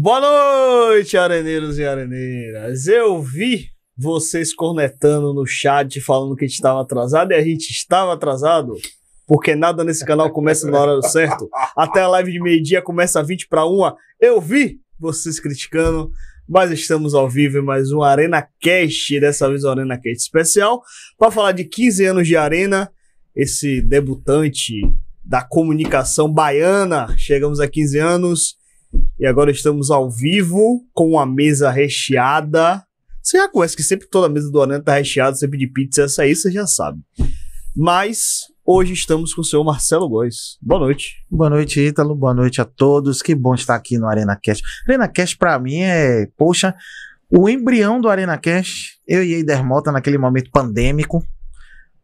Boa noite, areneiros e areneiras. Eu vi vocês cornetando no chat, falando que a gente estava atrasado, e a gente estava atrasado, porque nada nesse canal começa na hora certo. Até a live de meio-dia começa 20 para uma. Eu vi vocês criticando, mas estamos ao vivo em mais um Arena Cast, dessa vez um Arena Cast especial, para falar de 15 anos de Arena, esse debutante da comunicação baiana. Chegamos a 15 anos e agora estamos ao vivo com a mesa recheada. Você já conhece que sempre toda mesa do Aranha tá recheada, sempre de pizza, essa aí você já sabe. Mas hoje estamos com o senhor Marcelo Góes. Boa noite. Boa noite, Ítalo. Boa noite a todos. Que bom estar aqui no Arena Cash. Arena Cash para mim é, poxa, o embrião do Arena Cash. Eu e Eider Mota naquele momento pandêmico,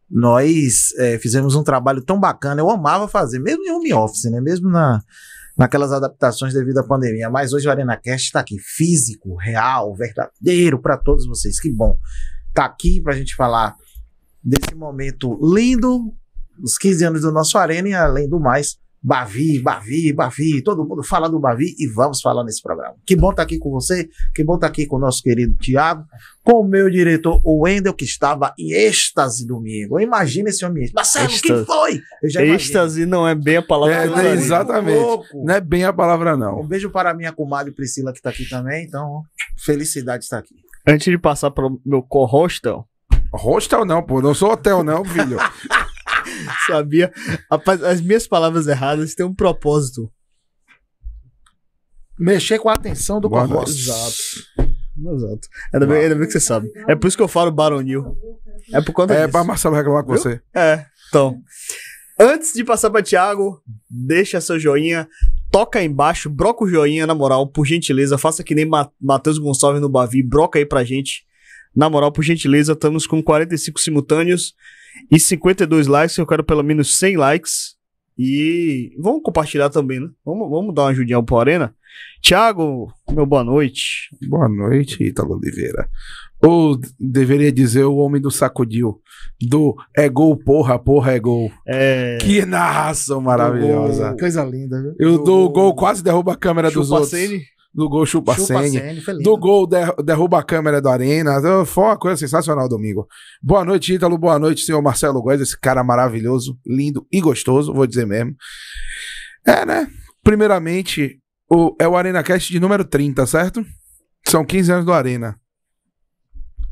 nós é, fizemos um trabalho tão bacana. Eu amava fazer, mesmo em home office, né? Mesmo na naquelas adaptações devido à pandemia. Mas hoje o ArenaCast está aqui, físico, real, verdadeiro para todos vocês. Que bom. está aqui para a gente falar desse momento lindo, os 15 anos do nosso Arena e além do mais, Bavi, Bavi, Bavi, todo mundo fala do Bavi e vamos falar nesse programa. Que bom estar tá aqui com você, que bom estar tá aqui com o nosso querido Tiago, com o meu diretor, o Wendel, que estava em êxtase domingo. Imagina esse ambiente. Marcelo, o que foi? êxtase não é bem a palavra. É, não, exatamente. Um não é bem a palavra, não. Um beijo para a minha comadre Priscila, que está aqui também. Então, felicidade de estar aqui. Antes de passar para o meu co-hostel. Hostel não, pô. Não sou hotel, não, filho. Sabia? Rapaz, as minhas palavras erradas têm um propósito. Mexer com a atenção do Boa Exato. Exato. Ainda bem, ainda bem que você sabe. É por isso que eu falo baronil. É por conta é, disso. É pra Marcelo reclamar com Viu? você. É. Então, antes de passar pra Thiago, deixa seu joinha, toca aí embaixo, broca o joinha, na moral, por gentileza. Faça que nem Matheus Gonçalves no Bavi, broca aí pra gente. Na moral, por gentileza, estamos com 45 simultâneos. E 52 likes, eu quero pelo menos 100 likes. E vamos compartilhar também, né? Vamos, vamos dar uma ajudinha pro Arena. Thiago meu boa noite. Boa noite, Italo Oliveira. Ou deveria dizer o homem do sacudil. Do é gol, porra, porra, é gol. É... Que narração maravilhosa. Coisa linda, Eu do... dou gol, quase derruba a câmera Chupa dos outros do gol chupa, chupa senha, do gol der, derruba a câmera da arena. Foi uma coisa sensacional domingo. Boa noite, Ítalo. Boa noite, senhor Marcelo Góes, esse cara maravilhoso, lindo e gostoso, vou dizer mesmo. É, né? Primeiramente, o, é o ArenaCast de número 30, certo? São 15 anos do Arena.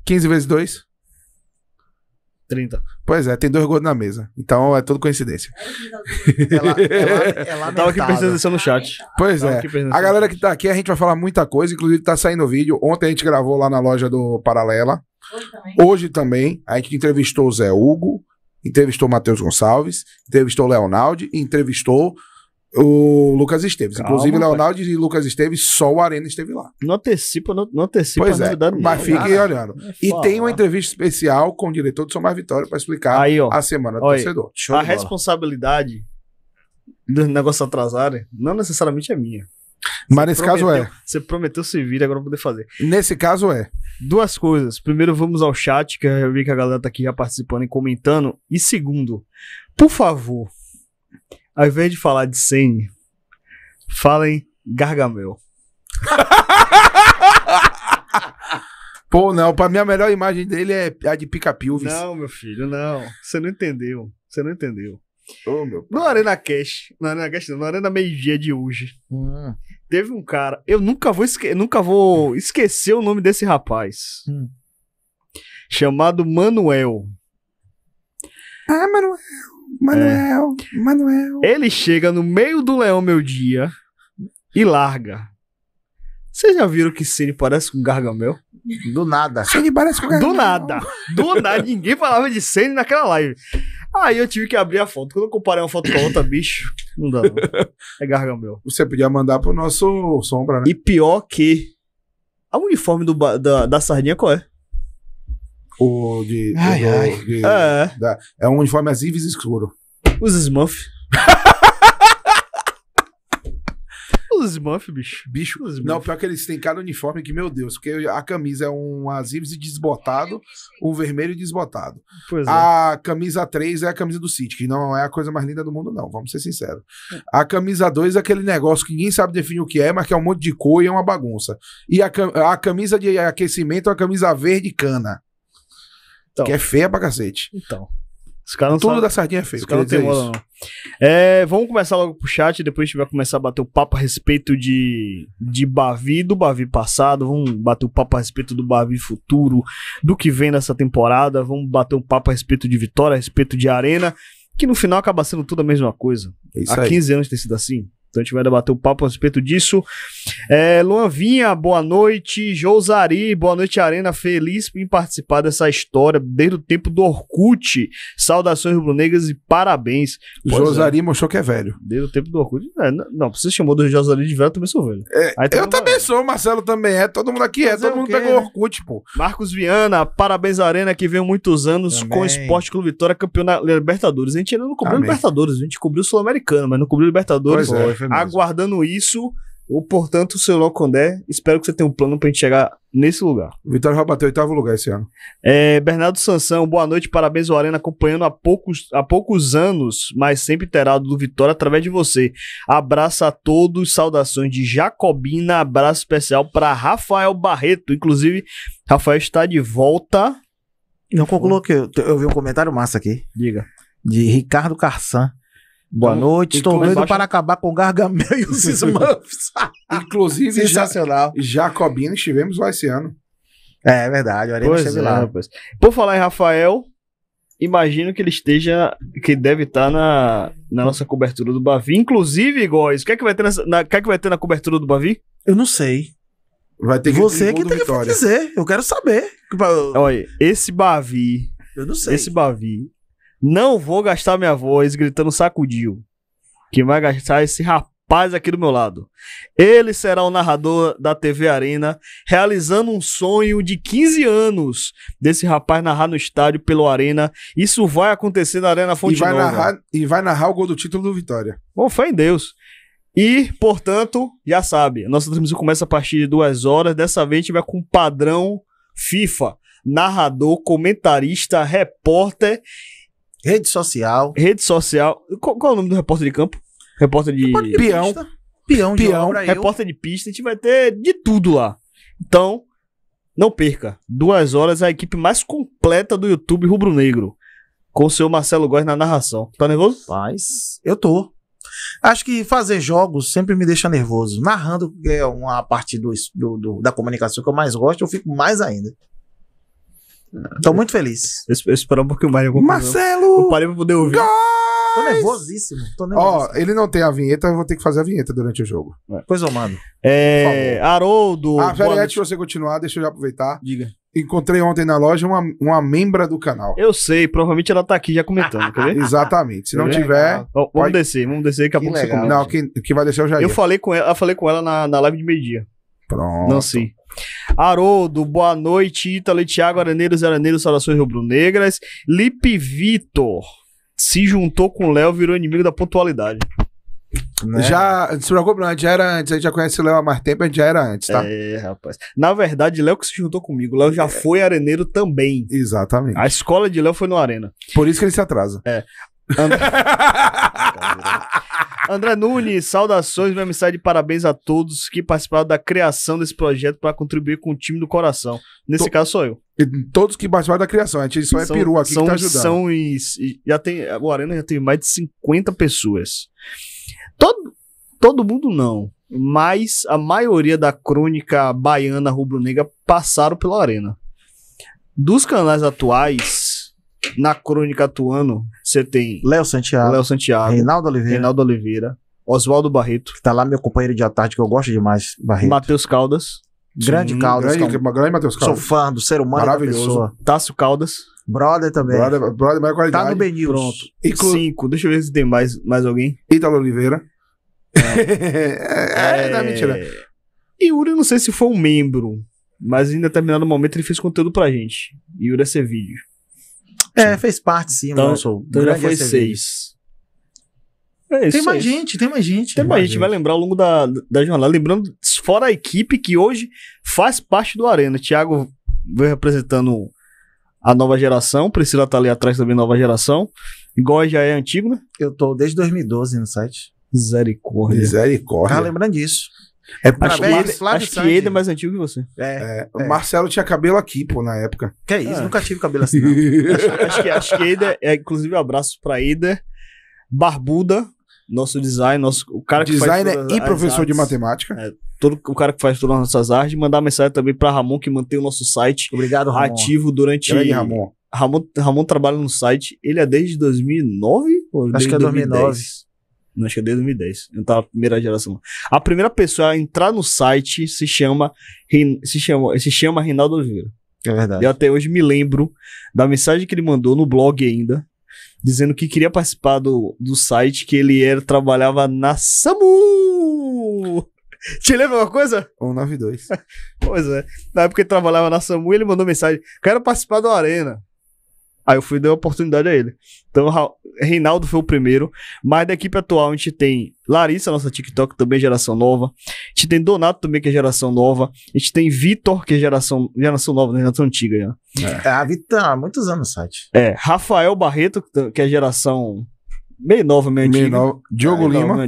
15 vezes 2? 30. Pois é, tem dois gordos na mesa. Então é tudo coincidência. É, lá, é, lá, é Tava aqui prestando atenção no chat. Pois é. A galera que tá aqui, a gente vai falar muita coisa. Inclusive, tá saindo vídeo. Ontem a gente gravou lá na loja do Paralela. Hoje também. Hoje também. A gente entrevistou o Zé Hugo, entrevistou o Matheus Gonçalves, entrevistou o Leonaldi, entrevistou o Lucas Esteves. Calma, Inclusive, Leonardo e Lucas Esteves, só o Arena esteve lá. Não antecipa, não, não antecipa pois é, Mas não, fiquem cara. olhando. É e tem uma né? entrevista especial com o diretor do Somar Vitória para explicar Aí, ó, a semana do torcedor. a responsabilidade do negócio atrasado não necessariamente é minha. Você Mas nesse prometeu, caso é. Você prometeu se vir, agora vou poder fazer. Nesse caso é. Duas coisas. Primeiro, vamos ao chat, que eu vi que a galera tá aqui já participando e comentando. E segundo, por favor, ao invés de falar de Sane, falem Gargamel. Pô, não, pra mim a melhor imagem dele é a de Pica Pilves. Não, meu filho, não. Você não entendeu. Você não entendeu. Oh, meu no Arena Cash, na Arena Cash, não, na Arena Meio Dia de hoje, hum. teve um cara. Eu nunca vou, esque nunca vou esquecer o nome desse rapaz. Hum. Chamado Manuel. Ah, Manuel. Manuel, é. Manuel. Ele chega no meio do Leão Meu Dia e larga. Vocês já viram que Cine parece com Gargamel? Do nada. Cine parece com Gargamel. Do nada. Do nada. Ninguém falava de Cine naquela live. Aí eu tive que abrir a foto. Quando eu comparei uma foto com a outra, bicho, não dá não. É Gargamel. Você podia mandar pro nosso Sombra, né? E pior que... A uniforme do, da, da Sardinha qual é? O de. Ai, ai. De, ah, é. Da, é um uniforme às escuro. Os Smurf. Os Smurf, bicho. Bicho. Smurf. Não, pior que eles têm cada uniforme que, meu Deus, porque a camisa é um Asives desbotado, um vermelho desbotado. Pois a é. camisa 3 é a camisa do City, que não é a coisa mais linda do mundo, não, vamos ser sinceros. É. A camisa 2 é aquele negócio que ninguém sabe definir o que é, mas que é um monte de cor e é uma bagunça. E a, a camisa de aquecimento é uma camisa verde cana. Então. Que é feia pra cacete. Então. Os não Tudo sabe. da sardinha é feio. Os caras não tem mola, não. É, vamos começar logo pro chat, depois a gente vai começar a bater o papo a respeito de, de Bavi, do Bavi passado, vamos bater o papo a respeito do Bavi futuro, do que vem nessa temporada, vamos bater o papo a respeito de Vitória, a respeito de Arena, que no final acaba sendo tudo a mesma coisa. É Há 15 anos tem sido assim. Então a gente vai debater um papo a respeito disso. É, Luan Vinha, boa noite. Josari, boa noite, Arena. Feliz em participar dessa história desde o tempo do Orkut. Saudações rubro-negras e parabéns. Pois Josari é. mostrou que é velho. Desde o tempo do Orkut. É, não, você chamou do Josari de velho, eu também sou velho. É, eu também sou, Marcelo também é. Todo mundo aqui é. Todo é mundo pegou Orkut, pô. Marcos Viana, parabéns, Arena, que veio muitos anos também. com o Esporte Clube Vitória, campeão na Libertadores. A gente ainda não cobriu Libertadores, a gente cobriu o Sul-Americano, mas não cobriu Libertadores. Pois é mesmo. É Aguardando isso, o portanto, seu Locondé, espero que você tenha um plano pra gente chegar nesse lugar. O Vitória vai bater oitavo lugar esse ano. É, Bernardo Sansão, boa noite, parabéns ao Arena, acompanhando há poucos, há poucos anos, mas sempre terá do Vitória através de você. Abraço a todos, saudações de Jacobina, abraço especial para Rafael Barreto. Inclusive, Rafael está de volta. Não concluo que eu, eu vi um comentário massa aqui. Diga. De Ricardo Carçan. Boa então, noite, estou doido baixo... para acabar com Gargamel e os Smurfs. inclusive, sensacional. Ja Jacobina estivemos lá esse ano. É, é verdade, o Arena esteve é, lá. Por falar em Rafael, imagino que ele esteja, que deve estar tá na, na nossa cobertura do Bavi. Inclusive, Góis, o que é que vai ter na, que é que vai ter na cobertura do Bavi? Eu não sei. Vai ter que Você que tem Vitória. que dizer, eu quero saber. Olha, esse Bavi. Eu não sei. Esse Bavi não vou gastar minha voz gritando sacudiu. Quem vai gastar é esse rapaz aqui do meu lado. Ele será o narrador da TV Arena, realizando um sonho de 15 anos desse rapaz narrar no estádio pelo Arena. Isso vai acontecer na Arena Fonte e vai Nova. Narrar, e vai narrar o gol do título do Vitória. Bom, fé em Deus. E, portanto, já sabe, a nossa transmissão começa a partir de duas horas. Dessa vez a gente vai com padrão FIFA. Narrador, comentarista, repórter Rede social. Rede social. Qual, qual é o nome do repórter de campo? Repórter de. Repórter de peão. Pista. Peão de peão, obra, repórter eu. de pista. A gente vai ter de tudo lá. Então, não perca. Duas horas, a equipe mais completa do YouTube rubro-negro. Com o seu Marcelo Góes na narração. Tá nervoso? Paz. Eu tô. Acho que fazer jogos sempre me deixa nervoso. Narrando, que é uma parte do, do, do, da comunicação que eu mais gosto, eu fico mais ainda. Tô muito feliz. Eu, eu esperava um pouquinho mais. Marcelo! Eu parei pra poder ouvir. Guys! Tô nervosíssimo. Tô Ó, ele não tem a vinheta, eu vou ter que fazer a vinheta durante o jogo. É. Pois eu É, Haroldo. Ah, peraí, antes de você continuar, deixa eu já aproveitar. Diga. Encontrei ontem na loja uma, uma membra do canal. Eu sei, provavelmente ela tá aqui já comentando, quer ver? Exatamente. Se não tiver. vamos pode... descer, vamos descer, daqui a que pouco legal. você comenta. Não, quem, quem vai descer é eu já. Eu ia. falei com ela, eu falei com ela na, na live de meio-dia. Pronto. Não, sim. Haroldo, boa noite. Ítalo e Thiago Araneiros e Araneiros, saudações rubro-negras. Lipe Vitor se juntou com o Léo, virou inimigo da pontualidade. Né? Já, se preocupe, não, a gente já era antes, a gente já conhece o Léo há mais tempo, a gente já era antes, tá? É, rapaz. Na verdade, Léo que se juntou comigo, Léo já é. foi areneiro também. Exatamente. A escola de Léo foi no Arena. Por isso que ele se atrasa. É. And... André Nunes, saudações, minha amizade, parabéns a todos que participaram da criação desse projeto para contribuir com o time do coração. Nesse to... caso sou eu. E todos que participaram da criação, a gente só é são, peru aqui são, que tá ajudando. São e, e já tem, o Arena já tem mais de 50 pessoas. Todo, todo mundo não, mas a maioria da crônica baiana rubro-negra passaram pela Arena. Dos canais atuais, na crônica atuando, você tem Léo Santiago, Léo Santiago, Reinaldo Oliveira, Reinaldo Oliveira, Oswaldo Barreto, que tá lá meu companheiro de tarde que eu gosto demais, Barreto. Matheus Caldas, grande Sim, Caldas, grande, grande Matheus Caldas. Sou fã do ser humano, maravilhoso. Tácio Caldas, brother também. Brother, brother maior qualidade. Tá no Benil. Pronto. Inclu... Cinco. Deixa eu ver se tem mais mais alguém. Ítalo Oliveira. É, é, é... mentira. E Yuri, não sei se foi um membro, mas em determinado momento ele fez conteúdo pra gente. Yuri é ser vídeo parte. É, fez parte, sim. Então, agora né? então já foi seis. É tem mais é gente, tem mais gente. Tem mais gente, gente, vai lembrar ao longo da, da jornada. Lembrando, fora a equipe que hoje faz parte do Arena. Thiago veio representando a nova geração, Priscila tá ali atrás também, nova geração. Igual já é antigo, né? Eu tô desde 2012 no site. Misericórdia. Misericórdia. Tá lembrando disso. É acho, Mar... acho que ele é mais antigo que você. É, é, é. Marcelo tinha cabelo aqui, pô, na época. Que é isso, é. nunca tive cabelo assim, acho, acho, que, acho que Eder, é, inclusive, um abraço pra Eder, Barbuda, nosso design, nosso, o cara Designer e professor artes, de matemática. É, todo o cara que faz todas as nossas artes. Mandar mensagem também para Ramon, que mantém o nosso site. Obrigado, Ramon. Ativo durante. Grande Ramon. Ramon, Ramon trabalha no site, ele é desde 2009? Acho desde que é 2009. Acho que é desde 2010. Eu tava na primeira geração. A primeira pessoa a entrar no site se chama, se chama, se chama Reinaldo Oliveira. É verdade. Eu até hoje me lembro da mensagem que ele mandou no blog ainda, dizendo que queria participar do, do site, que ele era, trabalhava na SAMU. Te lembra uma coisa? 192. pois é. Na época ele trabalhava na SAMU, ele mandou mensagem: quero participar da Arena. Aí eu fui e dei a oportunidade a ele. Então, Reinaldo foi o primeiro. Mas da equipe atual, a gente tem Larissa, nossa TikTok, também geração nova. A gente tem Donato também, que é geração nova. A gente tem Vitor, que é geração, geração nova, é geração antiga já. Né? É. Ah, Vitor, há muitos anos no site. É, Rafael Barreto, que é geração meio nova, meio, meio antiga. Nova. Diogo ah, Lima. Nova,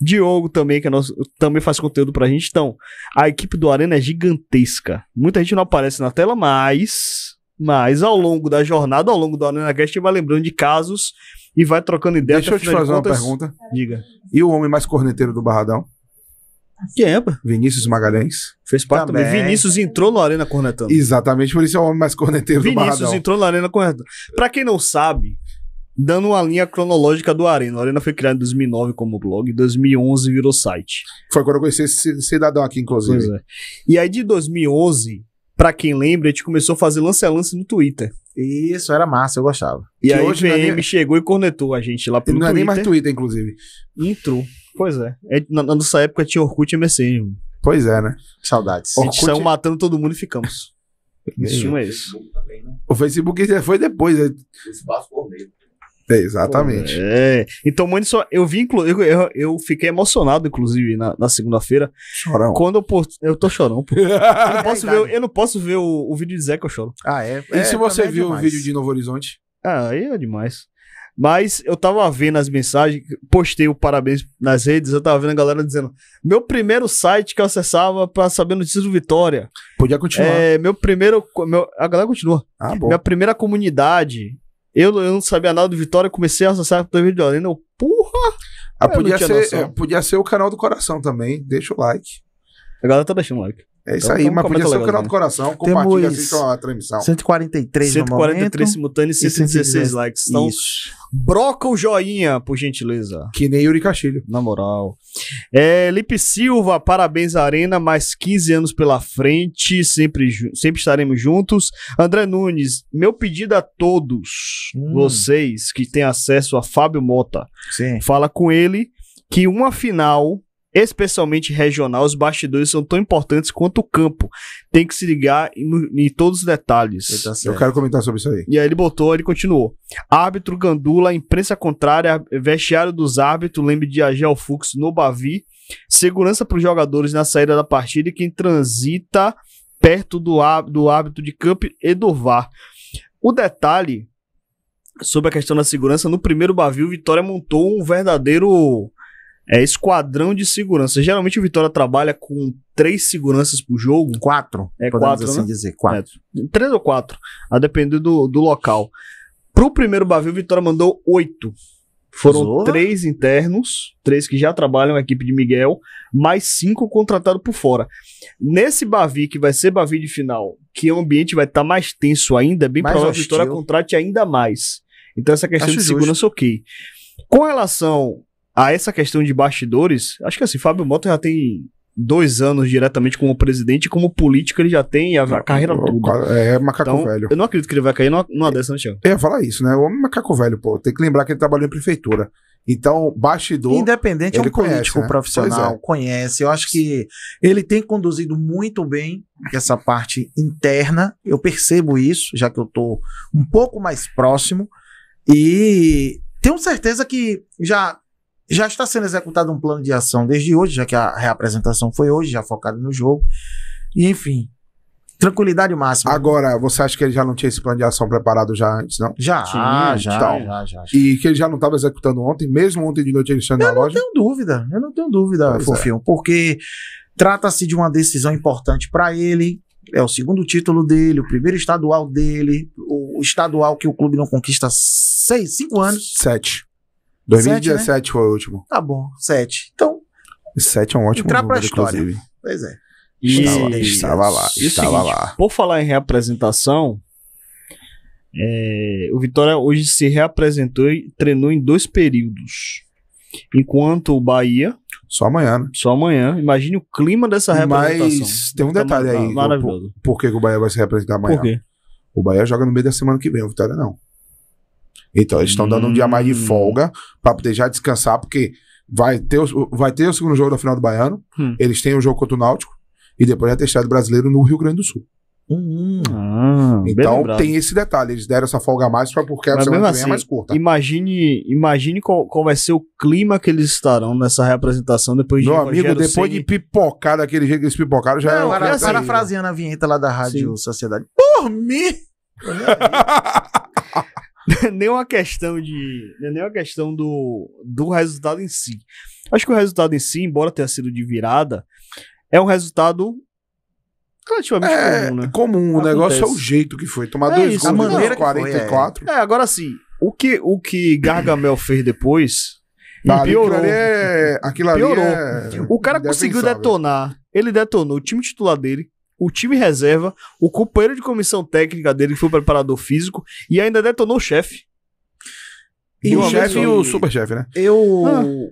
Diogo também, que é nosso, também faz conteúdo pra gente. Então, a equipe do Arena é gigantesca. Muita gente não aparece na tela, mas mas ao longo da jornada, ao longo da gente vai lembrando de casos e vai trocando ideias. Deixa eu te fazer contas, uma pergunta. Diga. E o homem mais corneteiro do Barradão? Quem é? Vinícius Magalhães. Fez parte também. também. Vinícius entrou na Arena Cornetando. Exatamente, por isso é o homem mais corneteiro Vinícius do Barradão. Vinícius entrou na Arena Cornetando. Pra quem não sabe, dando uma linha cronológica do Arena. O Arena foi criado em 2009 como blog, em 2011 virou site. Foi quando eu conheci esse cidadão aqui, inclusive. É. E aí de 2011 Pra quem lembra, a gente começou a fazer lance a lance no Twitter. Isso, era massa, eu gostava. E que aí hoje o VM é chegou e cornetou a gente lá pelo Twitter. Não é nem mais Twitter, inclusive. Entrou. Pois é. é na, na nossa época tinha Orkut e MSN. Pois é, né? Saudades. Orkut... A gente saiu matando todo mundo e ficamos. isso, é isso. O Facebook também, né? O Facebook foi depois. Né? O por meio. É, exatamente. É. Então, mãe, só. Eu vi, eu, eu, eu fiquei emocionado, inclusive, na, na segunda-feira. Chorão. Quando eu. Por, eu tô chorando, pô. Eu não posso, ver, eu não posso ver o, o vídeo de Zé que eu choro. Ah, é? E é, se você é viu demais. o vídeo de Novo Horizonte? Ah, aí é demais. Mas eu tava vendo as mensagens, postei o parabéns nas redes, eu tava vendo a galera dizendo: meu primeiro site que eu acessava para saber notícias do Vitória. Podia continuar. É, meu primeiro. Meu, a galera continua. Ah, bom. Minha primeira comunidade. Eu, eu não sabia nada do Vitória, comecei a acessar com o David Lorena. Eu, porra! Ah, eu podia, ser, é, podia ser o canal do coração também. Deixa o like. A galera tá deixando o like. É isso então, aí, então mas podia ser o canal do coração. Compartilha, assista a transmissão. 143 143 simultâneos e 116 likes. Então, isso. broca o joinha, por gentileza. Que nem Yuri Castilho. Na moral. É, Lipe Silva, parabéns Arena, mais 15 anos pela frente, sempre, sempre estaremos juntos. André Nunes, meu pedido a todos hum. vocês que têm acesso a Fábio Mota, Sim. fala com ele que uma final especialmente regional, os bastidores são tão importantes quanto o campo. Tem que se ligar em, em todos os detalhes. Tá Eu quero comentar sobre isso aí. E aí ele botou, ele continuou. Árbitro Gandula, imprensa contrária, vestiário dos árbitros, lembre de Agel Fux no Bavi. Segurança para os jogadores na saída da partida e quem transita perto do, do árbitro de campo e do VAR. O detalhe sobre a questão da segurança, no primeiro Bavi, o Vitória montou um verdadeiro é esquadrão de segurança. Geralmente o Vitória trabalha com três seguranças por jogo. Quatro. É quatro, assim né? dizer. Quatro. É, três ou quatro, a depender do, do local. Pro primeiro Bavio, o Vitória mandou oito. Foram três internos, três que já trabalham, a equipe de Miguel, mais cinco contratados por fora. Nesse Bavi, que vai ser Bavi de final, que o ambiente vai estar tá mais tenso ainda, é bem mais provável que a Vitória contrate ainda mais. Então essa questão Acho de segurança, ok. Com relação a essa questão de bastidores, acho que assim, Fábio Mota já tem dois anos diretamente como presidente, como político ele já tem a, a carreira toda. É, macaco então, velho. Eu não acredito que ele vai cair numa, numa dessa, não né, Eu falar isso, né? O homem é macaco velho, pô. Tem que lembrar que ele trabalhou em prefeitura. Então, bastidor. Independente, é um conhece, político né? profissional, é. conhece. Eu acho que ele tem conduzido muito bem essa parte interna. Eu percebo isso, já que eu tô um pouco mais próximo. E tenho certeza que já já está sendo executado um plano de ação desde hoje, já que a reapresentação foi hoje, já focado no jogo. E enfim, tranquilidade máxima. Agora, você acha que ele já não tinha esse plano de ação preparado já antes, não? Já, Sim, já, já, então, já, já, E que ele já não estava executando ontem, mesmo ontem de noite ele estando na loja? Eu não tenho dúvida, eu não tenho dúvida, pois é. Fofinho, é. porque trata-se de uma decisão importante para ele, é o segundo título dele, o primeiro estadual dele, o estadual que o clube não conquista seis, cinco anos. Sete. 2017 né? foi o último. Tá bom, 7. Então. 7 é um ótimo entrar pra número, história. inclusive. Pois é. E... Estava, estava lá, e é estava seguinte, lá. Por falar em reapresentação, é, o Vitória hoje se reapresentou e treinou em dois períodos. Enquanto o Bahia. Só amanhã, né? Só amanhã. Imagine o clima dessa representação. Mas tem um tá detalhe tá aí. Maravilhoso. Por, por que, que o Bahia vai se representar amanhã? Por quê? O Bahia joga no meio da semana que vem, o Vitória não. Então, eles estão hum. dando um dia mais de hum. folga para poder já descansar, porque vai ter, o, vai ter o segundo jogo da final do Baiano, hum. eles têm o jogo contra o Náutico, e depois é testado brasileiro no Rio Grande do Sul. Hum, ah, então tem esse detalhe, eles deram essa folga a mais só porque a semana assim, é mais assim, curta. Imagine, imagine qual, qual, vai ser o clima que eles estarão nessa reapresentação depois de Meu amigo, Rogério depois de pipocar daquele jeito que eles pipocaram, já é Não, é. Para, parafraseando a vinheta lá da Rádio Sim. Sociedade. Por mim! nem uma questão de. Né, nem uma questão do, do resultado em si. Acho que o resultado em si, embora tenha sido de virada, é um resultado relativamente é, comum, né? Comum, o Acontece. negócio é o jeito que foi. Tomar é dois isso, gols, a maneira 44. Foi, é. é, agora sim, o que, o que Gargamel fez depois. piorou. Tá, aquilo ali é. Aquilo piorou. Ali é... é o cara conseguiu detonar. Ele detonou o time titular dele, o time reserva, o companheiro de comissão técnica dele, que foi o preparador físico, e ainda detonou o chefe. E o chefe e o superchefe, né? Eu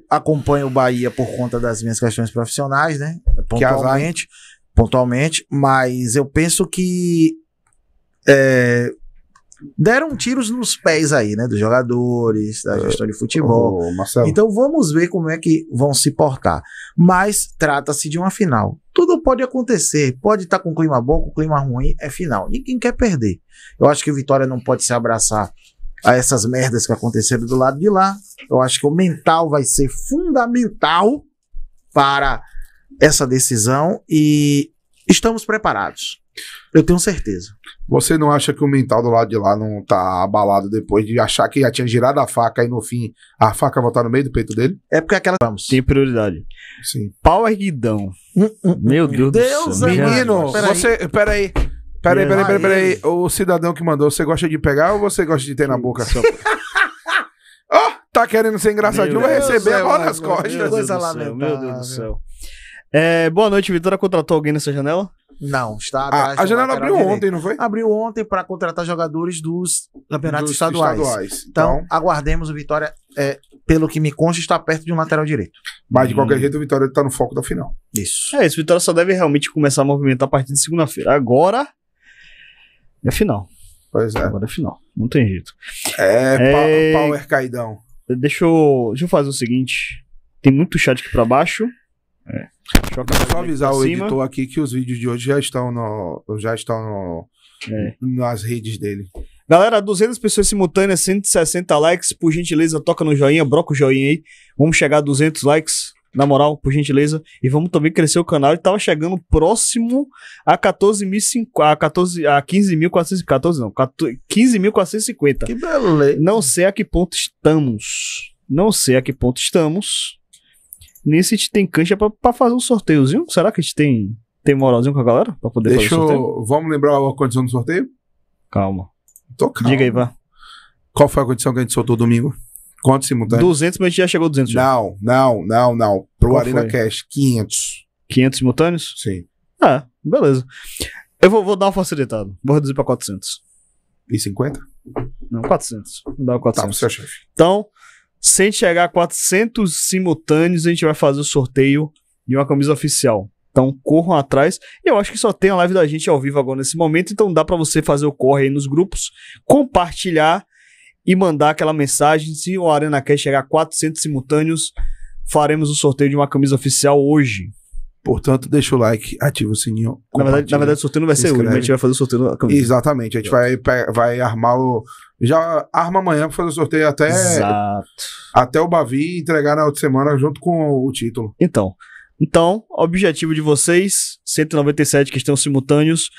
ah. acompanho o Bahia por conta das minhas questões profissionais, né? Pontualmente, pontualmente mas eu penso que é, deram tiros nos pés aí, né? Dos jogadores, da é, gestão de futebol. Ô, então vamos ver como é que vão se portar. Mas trata-se de uma final. Tudo pode acontecer. Pode estar tá com clima bom, com clima ruim, é final. Ninguém quer perder. Eu acho que o Vitória não pode se abraçar a essas merdas que aconteceram do lado de lá. Eu acho que o mental vai ser fundamental para essa decisão e estamos preparados. Eu tenho certeza. Você não acha que o mental do lado de lá não tá abalado depois de achar que já tinha girado a faca e no fim a faca voltar no meio do peito dele? É porque aquela. Vamos. Tem prioridade. Sim. Pau erguidão. Hum, hum, hum. Meu Deus, Deus do céu. Menino, Deus. você. Peraí. Peraí, peraí, peraí, peraí. O cidadão que mandou, você gosta de pegar ou você gosta de ter na boca? oh, tá querendo ser engraçadinho, vai receber agora as costas. Meu Deus do céu. Meu Deus do céu. É, boa noite, Vitória. Contratou alguém nessa janela? Não, está ah, atrás. a janela abriu direito. ontem, não foi? Abriu ontem para contratar jogadores dos campeonatos dos estaduais. estaduais. Então, então, aguardemos o Vitória. É, pelo que me consta, está perto de um lateral direito. Mas de qualquer hum. jeito, o Vitória está no foco da final. Isso. É isso. Vitória só deve realmente começar a movimentar a partir de segunda-feira. Agora é final. Pois é. Agora é final. Não tem jeito. É, é... Power é Caidão. Deixa eu, deixa eu fazer o seguinte. Tem muito chat aqui para baixo. É. Deixa só avisar o cima. editor aqui que os vídeos de hoje já estão, no, já estão no, é. nas redes dele. Galera, 200 pessoas simultâneas, 160 likes, por gentileza, toca no joinha, broca o joinha aí. Vamos chegar a 200 likes, na moral, por gentileza. E vamos também crescer o canal. E tava chegando próximo a 14.000, a, 14, a 15.414, não, 15.450. Que beleza. Não sei a que ponto estamos. Não sei a que ponto estamos nesse a gente tem cancha pra, pra fazer um sorteiozinho. Será que a gente tem, tem moralzinho com a galera? Pra poder Deixa fazer o sorteio? Eu... Vamos lembrar a condição do sorteio? Calma. Tô calmo. Diga aí, vá. Qual foi a condição que a gente soltou domingo? Quanto simultâneo? 200, mas a gente já chegou a 200. Já. Não, não, não, não. Pro Qual Arena foi? Cash, 500. 500 simultâneos? Sim. Ah, beleza. Eu vou, vou dar uma facilitada. Vou reduzir pra 400. E 50? Não, 400. Vou dar 400. Tá, você é chefe. Então, sem chegar a 400 simultâneos, a gente vai fazer o sorteio de uma camisa oficial. Então corram atrás. Eu acho que só tem a live da gente ao vivo agora nesse momento, então dá para você fazer o corre aí nos grupos, compartilhar e mandar aquela mensagem. Se o Arena quer chegar a 400 simultâneos, faremos o sorteio de uma camisa oficial hoje. Portanto, deixa o like, ativa o sininho. Na verdade, na verdade o sorteio não vai ser hoje, mas a gente vai fazer o sorteio da camisa. Exatamente, a gente vai, vai armar o já arma amanhã para fazer o sorteio até, Exato. até o Bavi entregar na outra semana junto com o título. Então, então, objetivo de vocês, 197 que estão simultâneos,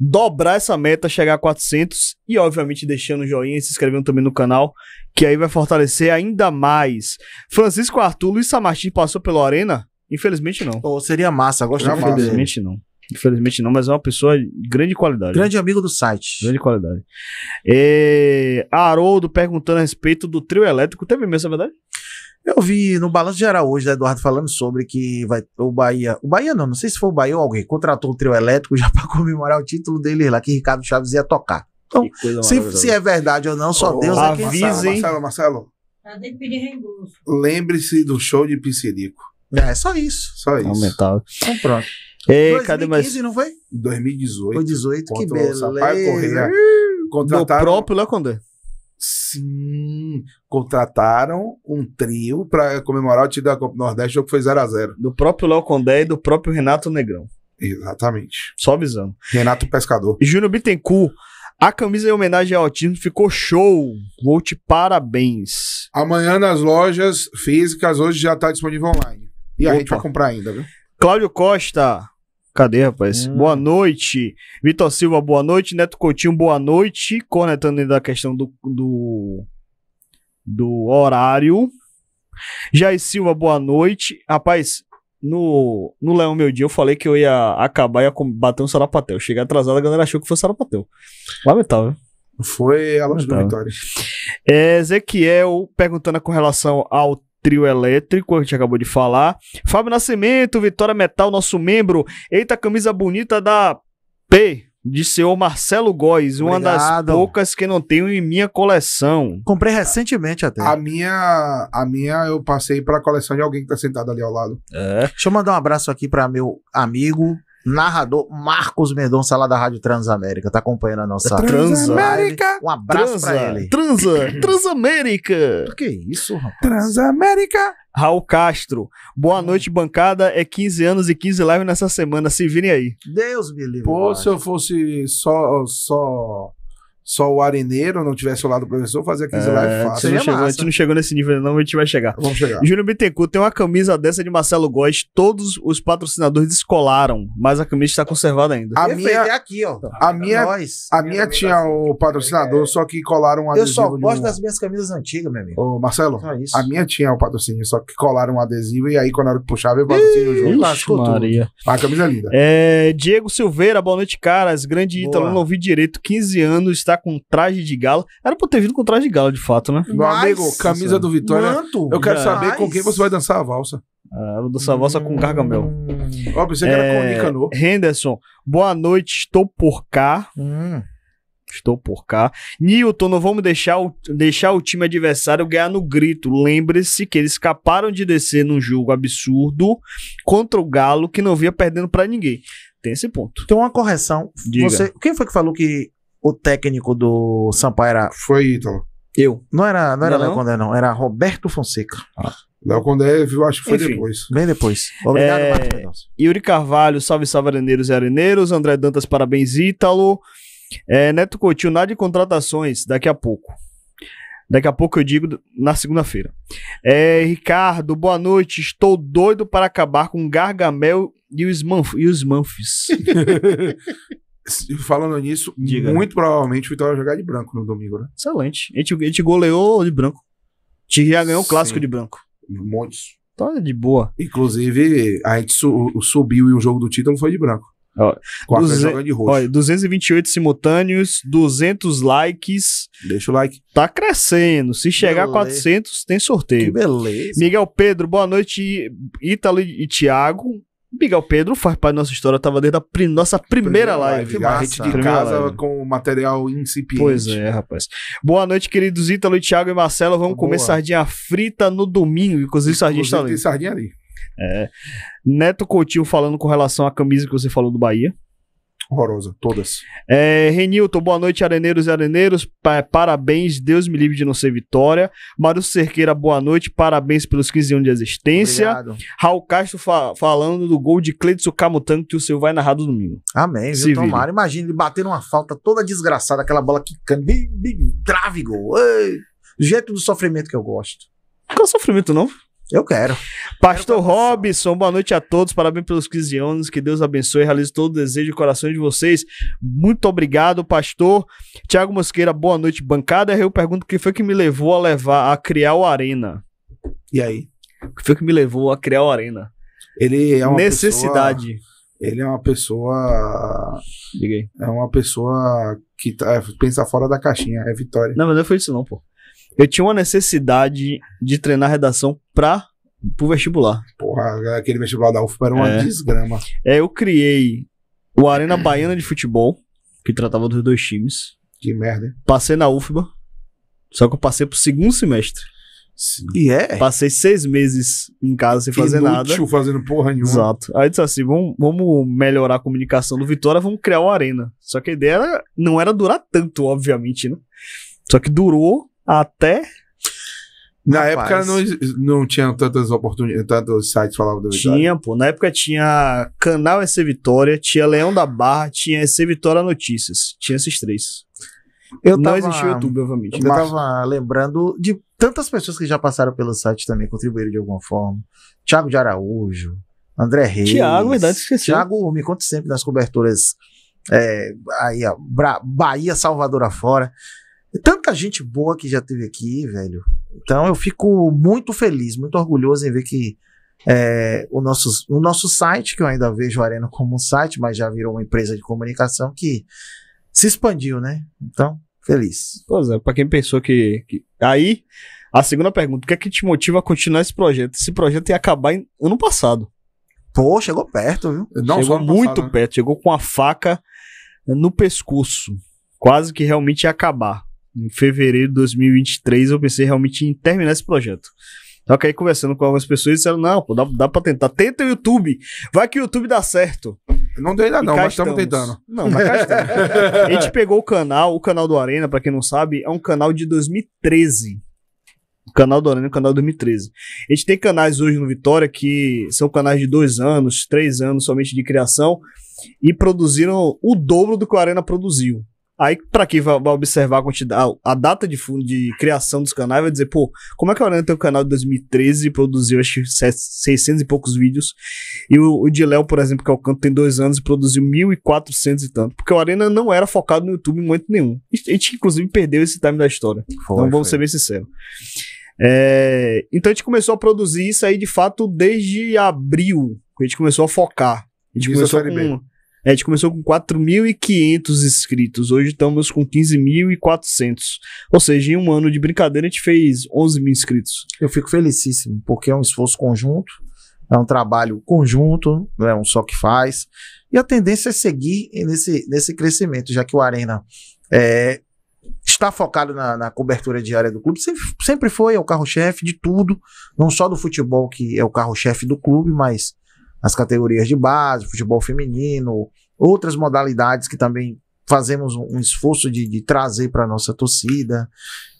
dobrar essa meta, chegar a 400 e, obviamente, deixando o joinha e se inscrevendo também no canal, que aí vai fortalecer ainda mais. Francisco Arthur, Luiz Samartim passou pela Arena? Infelizmente não. Oh, seria massa, gostaria de Infelizmente não. Infelizmente não, mas é uma pessoa de grande qualidade. Né? Grande né? amigo do site. Grande qualidade. É, Haroldo perguntando a respeito do trio elétrico. Teve mesmo, é verdade? Eu vi no Balanço Geral hoje, né, Eduardo, falando sobre que vai, o Bahia. O Bahia não, não sei se foi o Bahia ou alguém, contratou o trio elétrico já para comemorar o título dele lá, que Ricardo Chaves ia tocar. Então, se, se, é verdade ou não, só oh, Deus é quem sabe. Marcelo, Marcelo. Tá lembre-se do show de Piscirico. É, só isso. Só é isso. Lamentável. Então, pronto. Ei, 2015, cadê mais? não foi? 2018. Foi 18, que beleza. O Sampaio Correia. Contrataram... Do próprio Léo Condé. Sim, contrataram um trio para comemorar o título da Copa Nordeste, jogo que foi 0x0. Do próprio Léo Condé e do próprio Renato Negrão. Exatamente. Só avisando. Renato Pescador. Júnior Bittencourt, a camisa em homenagem ao autismo ficou show. Vou te parabéns. Amanhã nas lojas físicas, hoje já está disponível online. E Opa. a gente vai comprar ainda, viu? Cláudio Costa, Cadê, rapaz? Hum. Boa noite. Vitor Silva, boa noite. Neto Coutinho, boa noite. Conectando ainda a questão do, do, do horário. Jair Silva, boa noite. Rapaz, no, no Leão Meu Dia eu falei que eu ia acabar e ia bater um sarapatel. Cheguei atrasado, a galera achou que foi sarapatel. Lamentável. Foi a longe da vitória. É, Ezequiel perguntando com relação ao trio elétrico, a gente acabou de falar. Fábio Nascimento, Vitória Metal, nosso membro. Eita, camisa bonita da P. De senhor Marcelo Góes, uma das poucas que não tenho em minha coleção. Comprei recentemente até. A minha, a minha eu passei para a coleção de alguém que tá sentado ali ao lado. É. Deixa eu mandar um abraço aqui para meu amigo narrador Marcos Mendonça lá da Rádio Transamérica. Tá acompanhando a nossa Transamérica. um abraço Transa. pra ele. Transa, Transamérica. que é isso, rapaz? Transamérica. Raul Castro. Boa hum. noite, bancada. É 15 anos e 15 live nessa semana. Se virem aí. Deus me livre. Pô, se eu fosse só só só o areneiro não tivesse o lado do professor, fazer aquele é, fácil. chegou, a gente não chegou nesse nível, não, a gente vai chegar. Vamos chegar. Júnior Bittencourt tem uma camisa dessa de Marcelo Góes, todos os patrocinadores descolaram, mas a camisa está conservada ainda. A minha é aqui, ó. Então, a, minha, nós, a minha tinha o patrocinador, é... só que colaram um adesivo. Eu só gosto um... das minhas camisas antigas, meu amigo. Ô, Marcelo, a minha tinha o patrocínio, só que colaram um adesivo e aí quando eu puxava, eu patrocínio junto. Lascou Maria. Tudo. A camisa é linda. É, Diego Silveira, boa noite, caras. Grande Ítalo, não ouvi direito, 15 anos, está com traje de gala. Era pra ter vindo com traje de gala, de fato, né? Meu Mas, amigo, camisa do Vitória. Manto, eu quero saber com quem você vai dançar a valsa. Ah, eu vou dançar a valsa com Gargamel. meu hum. Ó, pensei que era é, com o Nicanor. Henderson, boa noite, estou por cá. Hum. Estou por cá. Newton, não vamos deixar o, deixar o time adversário ganhar no grito. Lembre-se que eles escaparam de descer num jogo absurdo contra o Galo, que não via perdendo para ninguém. Tem esse ponto. Tem uma correção. Diga. Você, quem foi que falou que o técnico do Sampaio era. Foi Ítalo. Eu. Não era, não era não, Léo Condé, não. Era Roberto Fonseca. Ah. Léo Condé, eu acho que foi Enfim, depois. Bem depois. Obrigado, é... Marcos Yuri Carvalho, salve, salve, areneiros e areneiros. André Dantas, parabéns, Ítalo. É, Neto Coutinho, nada de contratações daqui a pouco. Daqui a pouco eu digo na segunda-feira. É, Ricardo, boa noite. Estou doido para acabar com Gargamel e os, Manf e os Manfis. falando nisso, Diga. Né? muito provavelmente o Vitória vai jogar de branco no domingo, né? Excelente. A gente, a gente goleou de branco. A gente já ganhou o clássico de branco. Montes. Tá de boa. Inclusive, a gente su subiu e o jogo do título foi de branco. Duze... de roxo. Olha, 228 simultâneos, 200 likes. Deixa o like. Tá crescendo. Se chegar a 400, tem sorteio. Que beleza. Miguel Pedro, boa noite. Ítalo e Thiago. Miguel Pedro faz parte da nossa história, estava desde a pri nossa primeira, primeira live. live a gente de primeira casa live. com material incipiente. Pois é, rapaz. Boa noite, queridos Ítalo, Thiago e Marcelo. Vamos Boa. comer sardinha frita no domingo, inclusive sardinha inclusive, está ali. Tem sardinha ali. É. Neto Coutinho falando com relação à camisa que você falou do Bahia. Horrorosa, todas. É, Renilton, boa noite, areneiros e areneiros. parabéns, Deus me livre de não ser vitória. Mário Cerqueira, boa noite, parabéns pelos 15 anos de existência. Obrigado. Raul Castro fa falando do gol de Cleiton Camutango que o seu vai narrar domingo. Amém, viu, Tomara? Imagina ele bater uma falta toda desgraçada, aquela bola quicando, bem, bem gol. Ei, do jeito do sofrimento que eu gosto. Qual sofrimento, não? Eu quero. Pastor quero Robson, boa noite a todos. Parabéns pelos 15 anos. Que Deus abençoe e realize todo o desejo e coração de vocês. Muito obrigado, pastor. Tiago Mosqueira, boa noite, bancada. Eu pergunto o que foi que me levou a levar a criar o Arena. E aí? O que foi que me levou a criar o Arena? Ele é uma necessidade. Pessoa, ele é uma pessoa. Liguei. É uma pessoa que tá, é, pensa fora da caixinha, é Vitória. Não, mas não foi isso, não, pô eu tinha uma necessidade de treinar redação para pro vestibular. Porra, aquele vestibular da UFPA era uma é. desgrama. É, eu criei o Arena Baiana de Futebol, que tratava dos dois times. Que merda, hein? Passei na UFBA, só que eu passei pro segundo semestre. Sim. E é? Passei seis meses em casa sem fazer Inútil, nada. fazendo porra nenhuma. Exato. Aí disse assim: vamos, vamos melhorar a comunicação do Vitória, vamos criar o arena. Só que a ideia era, não era durar tanto, obviamente, né? Só que durou até. Na Rapaz, época não, não tinha tantas oportunidades, tantos sites falavam do Vitória. Tinha, pô. Na época tinha Canal EC Vitória, tinha Leão da Barra, tinha EC Vitória Notícias. Tinha esses três. Eu não tava, existia YouTube, obviamente. Eu tava lembrando de tantas pessoas que já passaram pelo site também, contribuíram de alguma forma. Tiago de Araújo, André Reis. Tiago, verdade, esqueci. Tiago, me conta sempre nas coberturas é, aí, ó, Bahia, Salvador afora. fora tanta gente boa que já teve aqui, velho. Então eu fico muito feliz, muito orgulhoso em ver que é, o, nosso, o nosso site, que eu ainda vejo a Arena como um site, mas já virou uma empresa de comunicação que se expandiu, né? Então, feliz. Pois é, pra quem pensou que. que... Aí, a segunda pergunta: o que é que te motiva a continuar esse projeto? Esse projeto ia acabar em, ano passado. Pô, chegou perto, viu? Não, chegou muito passado, né? perto, chegou com a faca no pescoço. Quase que realmente ia acabar em fevereiro de 2023, eu pensei realmente em terminar esse projeto. Só que aí conversando com algumas pessoas, disseram, não, pô, dá, dá pra tentar. Tenta o YouTube. Vai que o YouTube dá certo. Não deu ainda não, mas estamos tentando. Não, mas a gente pegou o canal, o canal do Arena, pra quem não sabe, é um canal de 2013. O canal do Arena é um canal de 2013. A gente tem canais hoje no Vitória que são canais de dois anos, três anos somente de criação e produziram o dobro do que o Arena produziu. Aí, para quem vai, observar a, quantidade, a data de, de criação dos canais, vai dizer, pô, como é que o Aranha tem um canal de 2013 e produziu, acho que, 600 e poucos vídeos, e o, o de Léo, por exemplo, que é o canto, tem dois anos e produziu 1.400 e tanto. Porque o Arena não era focado no YouTube em momento nenhum. A gente, inclusive, perdeu esse time da história. Foi, então, vamos foi. ser bem sinceros. É, então, a gente começou a produzir isso aí, de fato, desde abril, a gente começou a focar. A gente isso começou com... A gente começou com 4.500 inscritos, hoje estamos com 15.400. Ou seja, em um ano de brincadeira a gente fez 11 mil inscritos. Eu fico felicíssimo, porque é um esforço conjunto, é um trabalho conjunto, não é um só que faz. E a tendência é seguir nesse, nesse crescimento, já que o Arena é, está focado na, na, cobertura diária do clube, sempre, sempre foi, é o carro-chefe de tudo, não só do futebol, que é o carro-chefe do clube, mas as categorias de base, futebol feminino, outras modalidades que também fazemos um esforço de, de trazer para nossa torcida.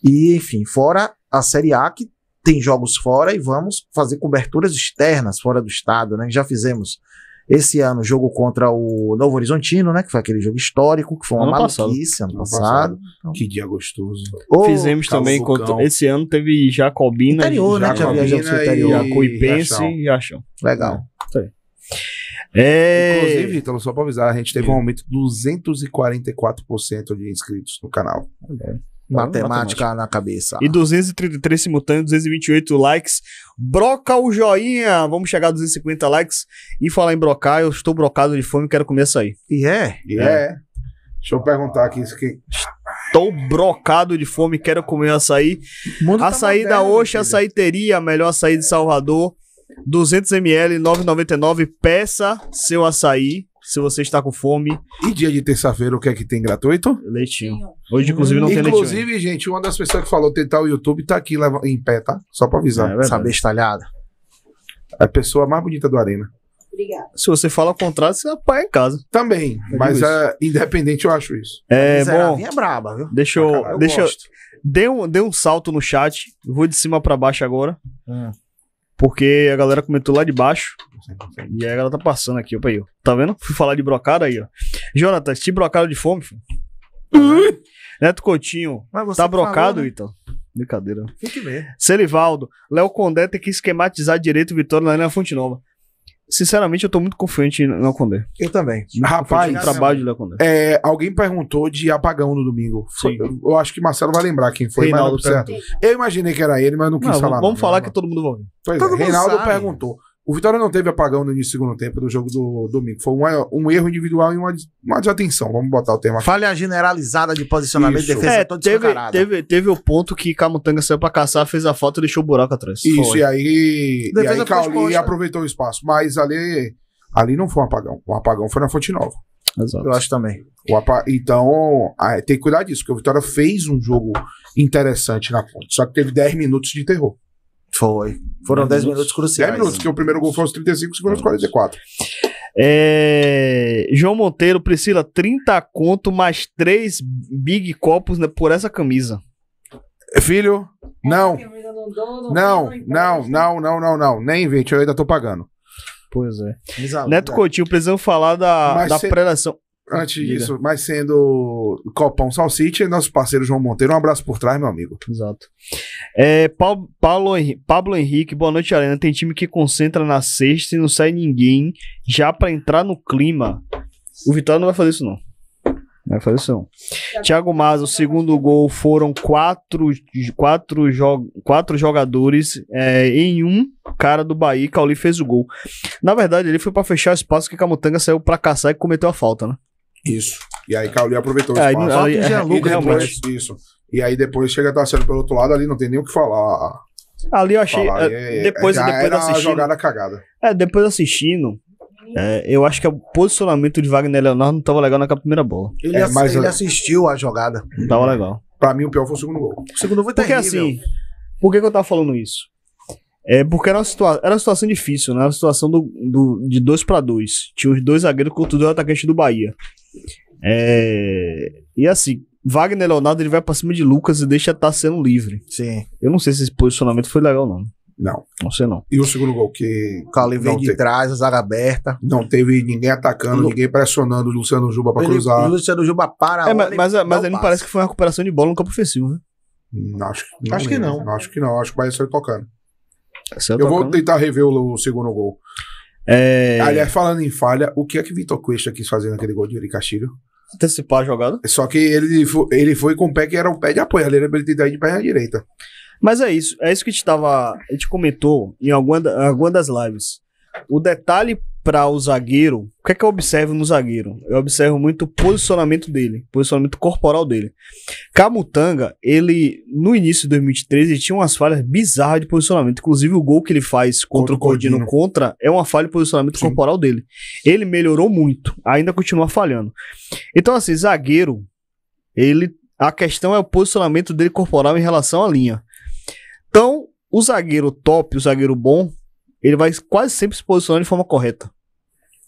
E, enfim, fora a Série A, que tem jogos fora e vamos fazer coberturas externas fora do estado, né? Já fizemos esse ano, jogo contra o Novo Horizontino, né? Que foi aquele jogo histórico, que foi uma ano maluquice ano, ano passado. passado. Então, que dia gostoso. Fizemos também contra. Esse ano teve Jacobina. Interior, né? Jacobina já viajamos pro interior. E... Jacuipense e Achão. Legal. É... é Inclusive, Vitor, só para avisar, a gente teve um aumento de 244% de inscritos no canal. É. Então, matemática, na cabeça. E 233 simultâneos, 228 likes. Broca o joinha! Vamos chegar a 250 likes e falar em brocar. Eu estou brocado de fome, quero comer açaí. E é? E é. é. Deixa eu perguntar aqui isso aqui. Estou brocado de fome, quero comer açaí. Mundo tá açaí tá da Oxa, açaí teria, melhor açaí de Salvador. 200ml, 9,99. Peça seu açaí se você está com fome. E dia de terça-feira, o que é que tem gratuito? Leitinho. Hoje, inclusive, não tem leitinho. Inclusive, gente, uma das pessoas que falou tentar o YouTube tá aqui em pé, tá? Só pra avisar. É, Saber estalhada. Tá a pessoa mais bonita do Arena. Obrigada. Se você fala ao contrário, você apanha é em casa. Também, eu mas é independente eu acho isso. É, bom. é braba, viu? Deixa eu. Ah, eu deixa dê, um, dê um salto no chat. Vou de cima para baixo agora. Hum. Porque a galera comentou lá de baixo. E aí a galera tá passando aqui, opa aí, Tá vendo? Fui falar de brocada aí, ó. Jonathan, te brocaram de fome, filho? Neto Coutinho, tá brocado, falou, né? então. Brincadeira. que ver. Celivaldo, Léo Condé tem que esquematizar direito o Vitória na Arena Fonte Nova. Sinceramente, eu tô muito confiante no Léo Eu também. Rapaz, trabalho do Léo É, alguém perguntou de apagão no domingo. Foi, eu, eu, acho que Marcelo vai lembrar quem foi, Reinaldo mas certo. Eu imaginei que era ele, mas não quis não, falar. Vamos não, falar não, que todo mundo vai ouvir. todo é, Reinaldo sabe. perguntou. O Vitória não teve apagão no início do segundo tempo do jogo do domingo. Foi um, um erro individual e uma, uma desatenção. Vamos botar o tema. Aqui. Falha generalizada de posicionamento Isso. defesa. É, teve, teve, teve o ponto que Camutanga saiu pra caçar, fez a foto, e deixou o buraco atrás. Isso, foi. e aí, defesa e aí Cauli aproveitou o espaço. Mas ali, ali não foi um apagão. O apagão foi na Fonte Nova. Exato. Eu acho também. Apa... Então, tem que cuidar disso, porque o Vitória fez um jogo interessante na ponte. Só que teve 10 minutos de terror. Foi. Foram 10 minutos cruciais. 10 minutos, que o primeiro gol foi aos 35, o segundo aos 44. É, João Monteiro, Priscila, 30 conto mais 3 big copos né, por essa camisa. É, filho, não. Não, não, não, não, não, não. Nem 20, eu ainda tô pagando. Pois é. Neto é. Coutinho, precisamos falar da, Mas da cê... prelação. Antes disso, mas sendo Copão Salsicha, nosso parceiro João Monteiro, um abraço por trás, meu amigo. Exato. É, Paulo, Paulo, Pablo Henrique, boa noite, Arena. Tem time que concentra na sexta e não sai ninguém já para entrar no clima. O Vitória não vai fazer isso, não. Não vai fazer isso, não. Thiago Maza, o segundo gol foram quatro, quatro, jo quatro jogadores é, em um cara do Bahia. Cauli fez o gol. Na verdade, ele foi para fechar o espaço que Camutanga saiu para caçar e cometeu a falta, né? Isso. E aí Cauli aproveitou o espaço. Aí, é aí, e né, depois, isso. E aí depois chega tá sendo pelo outro lado ali, não tem nem o que falar. Ali eu achei. Falar, é, depois é, depois assistindo. jogada cagada. É, depois assistindo. É, eu acho que o posicionamento de Wagner Leonardo não estava legal naquela primeira bola. Ele, é, mas ele é- assistiu a jogada. Não tava uhum. legal. Pra mim, o pior foi o segundo gol. O segundo foi porque, terrível. Porque assim, por que, que eu tava falando isso? É porque era uma, situa era uma situação difícil, né? Era uma situação do, do de dois para dois Tinha os dois zagueiros contra o atacante do Bahia. É... E assim, Wagner Leonardo ele vai pra cima de Lucas e deixa estar tá sendo livre. Sim. Eu não sei se esse posicionamento foi legal, não. Não. Não sei não. E o segundo gol que. O Cali de teve. trás, a zaga aberta. Não teve ninguém atacando, Lu... ninguém pressionando o Luciano Juba pra ele, cruzar. O Luciano Juba para. É, mas, mas, ele mas, não parece que foi uma recuperação de bola no campo ofensivo, né? Hum, não, acho, não acho que não. Acho que não. Acho que o Bahia saiu tocando. eu tocando. vou tentar rever o, o segundo gol. É... Aliás, falando em falha, o que é que Vitor Cuesta quis fazer naquele gol de Yuri Castilho? Antecipar a jogada. Só que ele foi, ele foi com o pé que era o pé de apoio, ali era de, de pé na direita. Mas é isso, é isso que a gente tava, a gente comentou em alguma, alguma das lives. O detalhe para o zagueiro, o que é que eu observo no zagueiro? Eu observo muito o posicionamento dele, posicionamento corporal dele. Camutanga, ele no início de 2013 ele tinha umas falhas bizarras de posicionamento, inclusive o gol que ele faz contra, contra o Cordino, Cordino contra é uma falha de posicionamento Sim. corporal dele. Ele melhorou muito, ainda continua falhando. Então assim, zagueiro, ele a questão é o posicionamento dele corporal em relação à linha. Então, o zagueiro top, o zagueiro bom, ele vai quase sempre se posicionar de forma correta.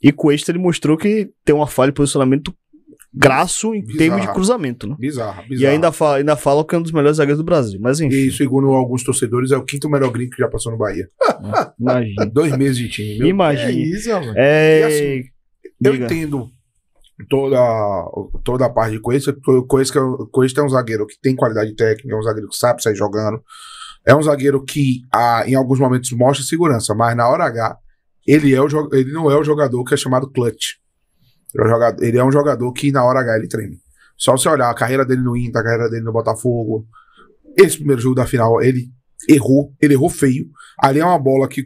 E com este ele mostrou que tem uma falha de posicionamento graço em bizarra, termos de cruzamento, né? Bizarra, bizarra. E ainda fala, ainda fala que é um dos melhores zagueiros do Brasil, mas enfim. E segundo alguns torcedores, é o quinto melhor gringo que já passou no Bahia. É, imagina. Dois meses de time, meu. Imagina. É isso, mano. É... Assim, eu entendo toda, toda a parte de Coesta, Coesta, Coesta é um zagueiro que tem qualidade técnica, é um zagueiro que sabe sair jogando, é um zagueiro que ah, em alguns momentos mostra segurança, mas na hora H ele, é o, ele não é o jogador que é chamado clutch. É ele é um jogador que na hora H ele treme. Só você olhar a carreira dele no Inter, a carreira dele no Botafogo. Esse primeiro jogo da final, ele errou, ele errou feio. Ali é uma bola que,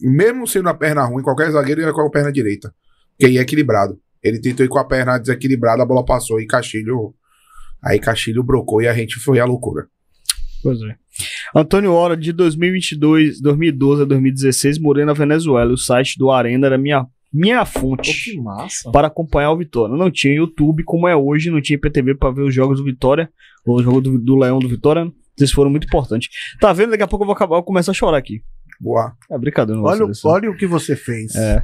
mesmo sendo a perna ruim, qualquer zagueiro ia com a perna direita. Porque aí é equilibrado. Ele tentou ir com a perna desequilibrada, a bola passou e Caxilho. Aí Caxilho brocou e a gente foi à loucura. Pois é. Antônio Hora, de 2022, 2012 a 2016, morei na Venezuela. O site do Arena era minha, minha fonte Pô, massa. para acompanhar o Vitória. Não tinha YouTube como é hoje, não tinha IPTV para ver os jogos do Vitória, ou o jogo do, do Leão do Vitória. Vocês foram muito importantes. Tá vendo? Daqui a pouco eu vou, acabar, eu vou começar a chorar aqui. Boa. É brincadeira. Olha, olha o que você fez. É.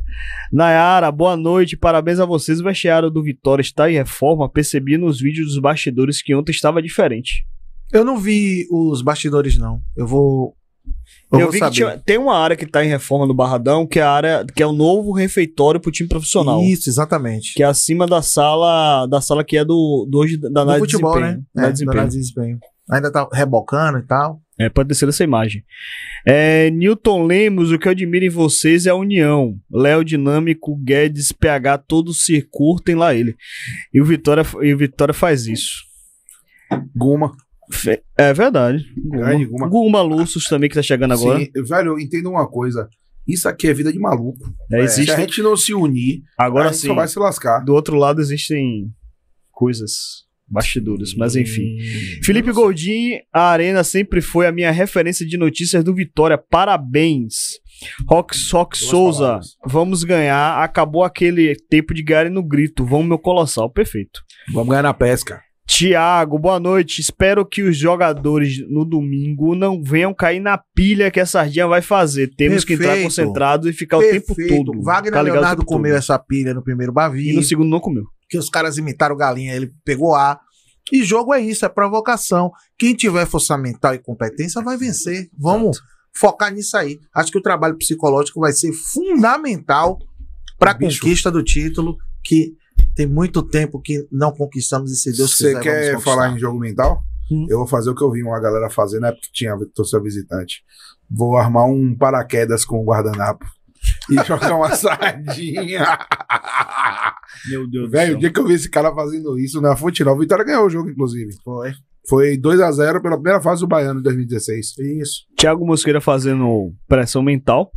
Nayara, boa noite. Parabéns a vocês. O vestiário do Vitória está em reforma. Percebi nos vídeos dos bastidores que ontem estava diferente. Eu não vi os bastidores, não. Eu vou. Eu, eu vi saber. que tinha, tem uma área que tá em reforma no Barradão, que é a área que é o novo refeitório pro time profissional. Isso, exatamente. Que é acima da sala, da sala que é do, do hoje da análise de desempenho. Né? É, da é, desempenho. Ainda tá rebocando e tal. É, pode descer dessa imagem. É, Newton Lemos, o que eu admiro em vocês é a união. Léo Dinâmico, Guedes, PH, todos se curtem lá ele. E o Vitória, e o Vitória faz isso. Guma. É verdade. Guma, Guma. Guma também que tá chegando agora. Sim, velho, entenda uma coisa. Isso aqui é vida de maluco. É, é, existe... Se a gente não se unir, agora a gente sim, só vai se lascar. Do outro lado existem coisas bastidores, mas enfim. Hum, Felipe Deus. Goldin, a Arena sempre foi a minha referência de notícias do Vitória. Parabéns. Rock, Rock Souza, palavras. vamos ganhar. Acabou aquele tempo de Gary no grito. Vamos, meu colossal. Perfeito. Vamos ganhar na pesca. Tiago, boa noite. Espero que os jogadores no domingo não venham cair na pilha que a Sardinha vai fazer. Temos Perfeito. que entrar concentrados e ficar Perfeito. o tempo todo. Wagner tá Leonardo comeu todo. essa pilha no primeiro Bavi. E no segundo não comeu. Que os caras imitaram galinha, ele pegou ar. E jogo é isso, é provocação. Quem tiver força mental e competência vai vencer. Vamos Exato. focar nisso aí. Acho que o trabalho psicológico vai ser fundamental para a conquista do título que tem muito tempo que não conquistamos esse Deus Cê quiser. Você quer falar em jogo mental? Hum. Eu vou fazer o que eu vi uma galera fazer na época que tinha torcida visitante. Vou armar um paraquedas com o guardanapo e jogar uma sardinha. Meu Deus Velho, o dia que eu vi esse cara fazendo isso na Fonte Nova, o Vitória ganhou o jogo, inclusive. Foi. Foi 2x0 pela primeira fase do Baiano em 2016. Isso. Thiago Mosqueira fazendo pressão mental.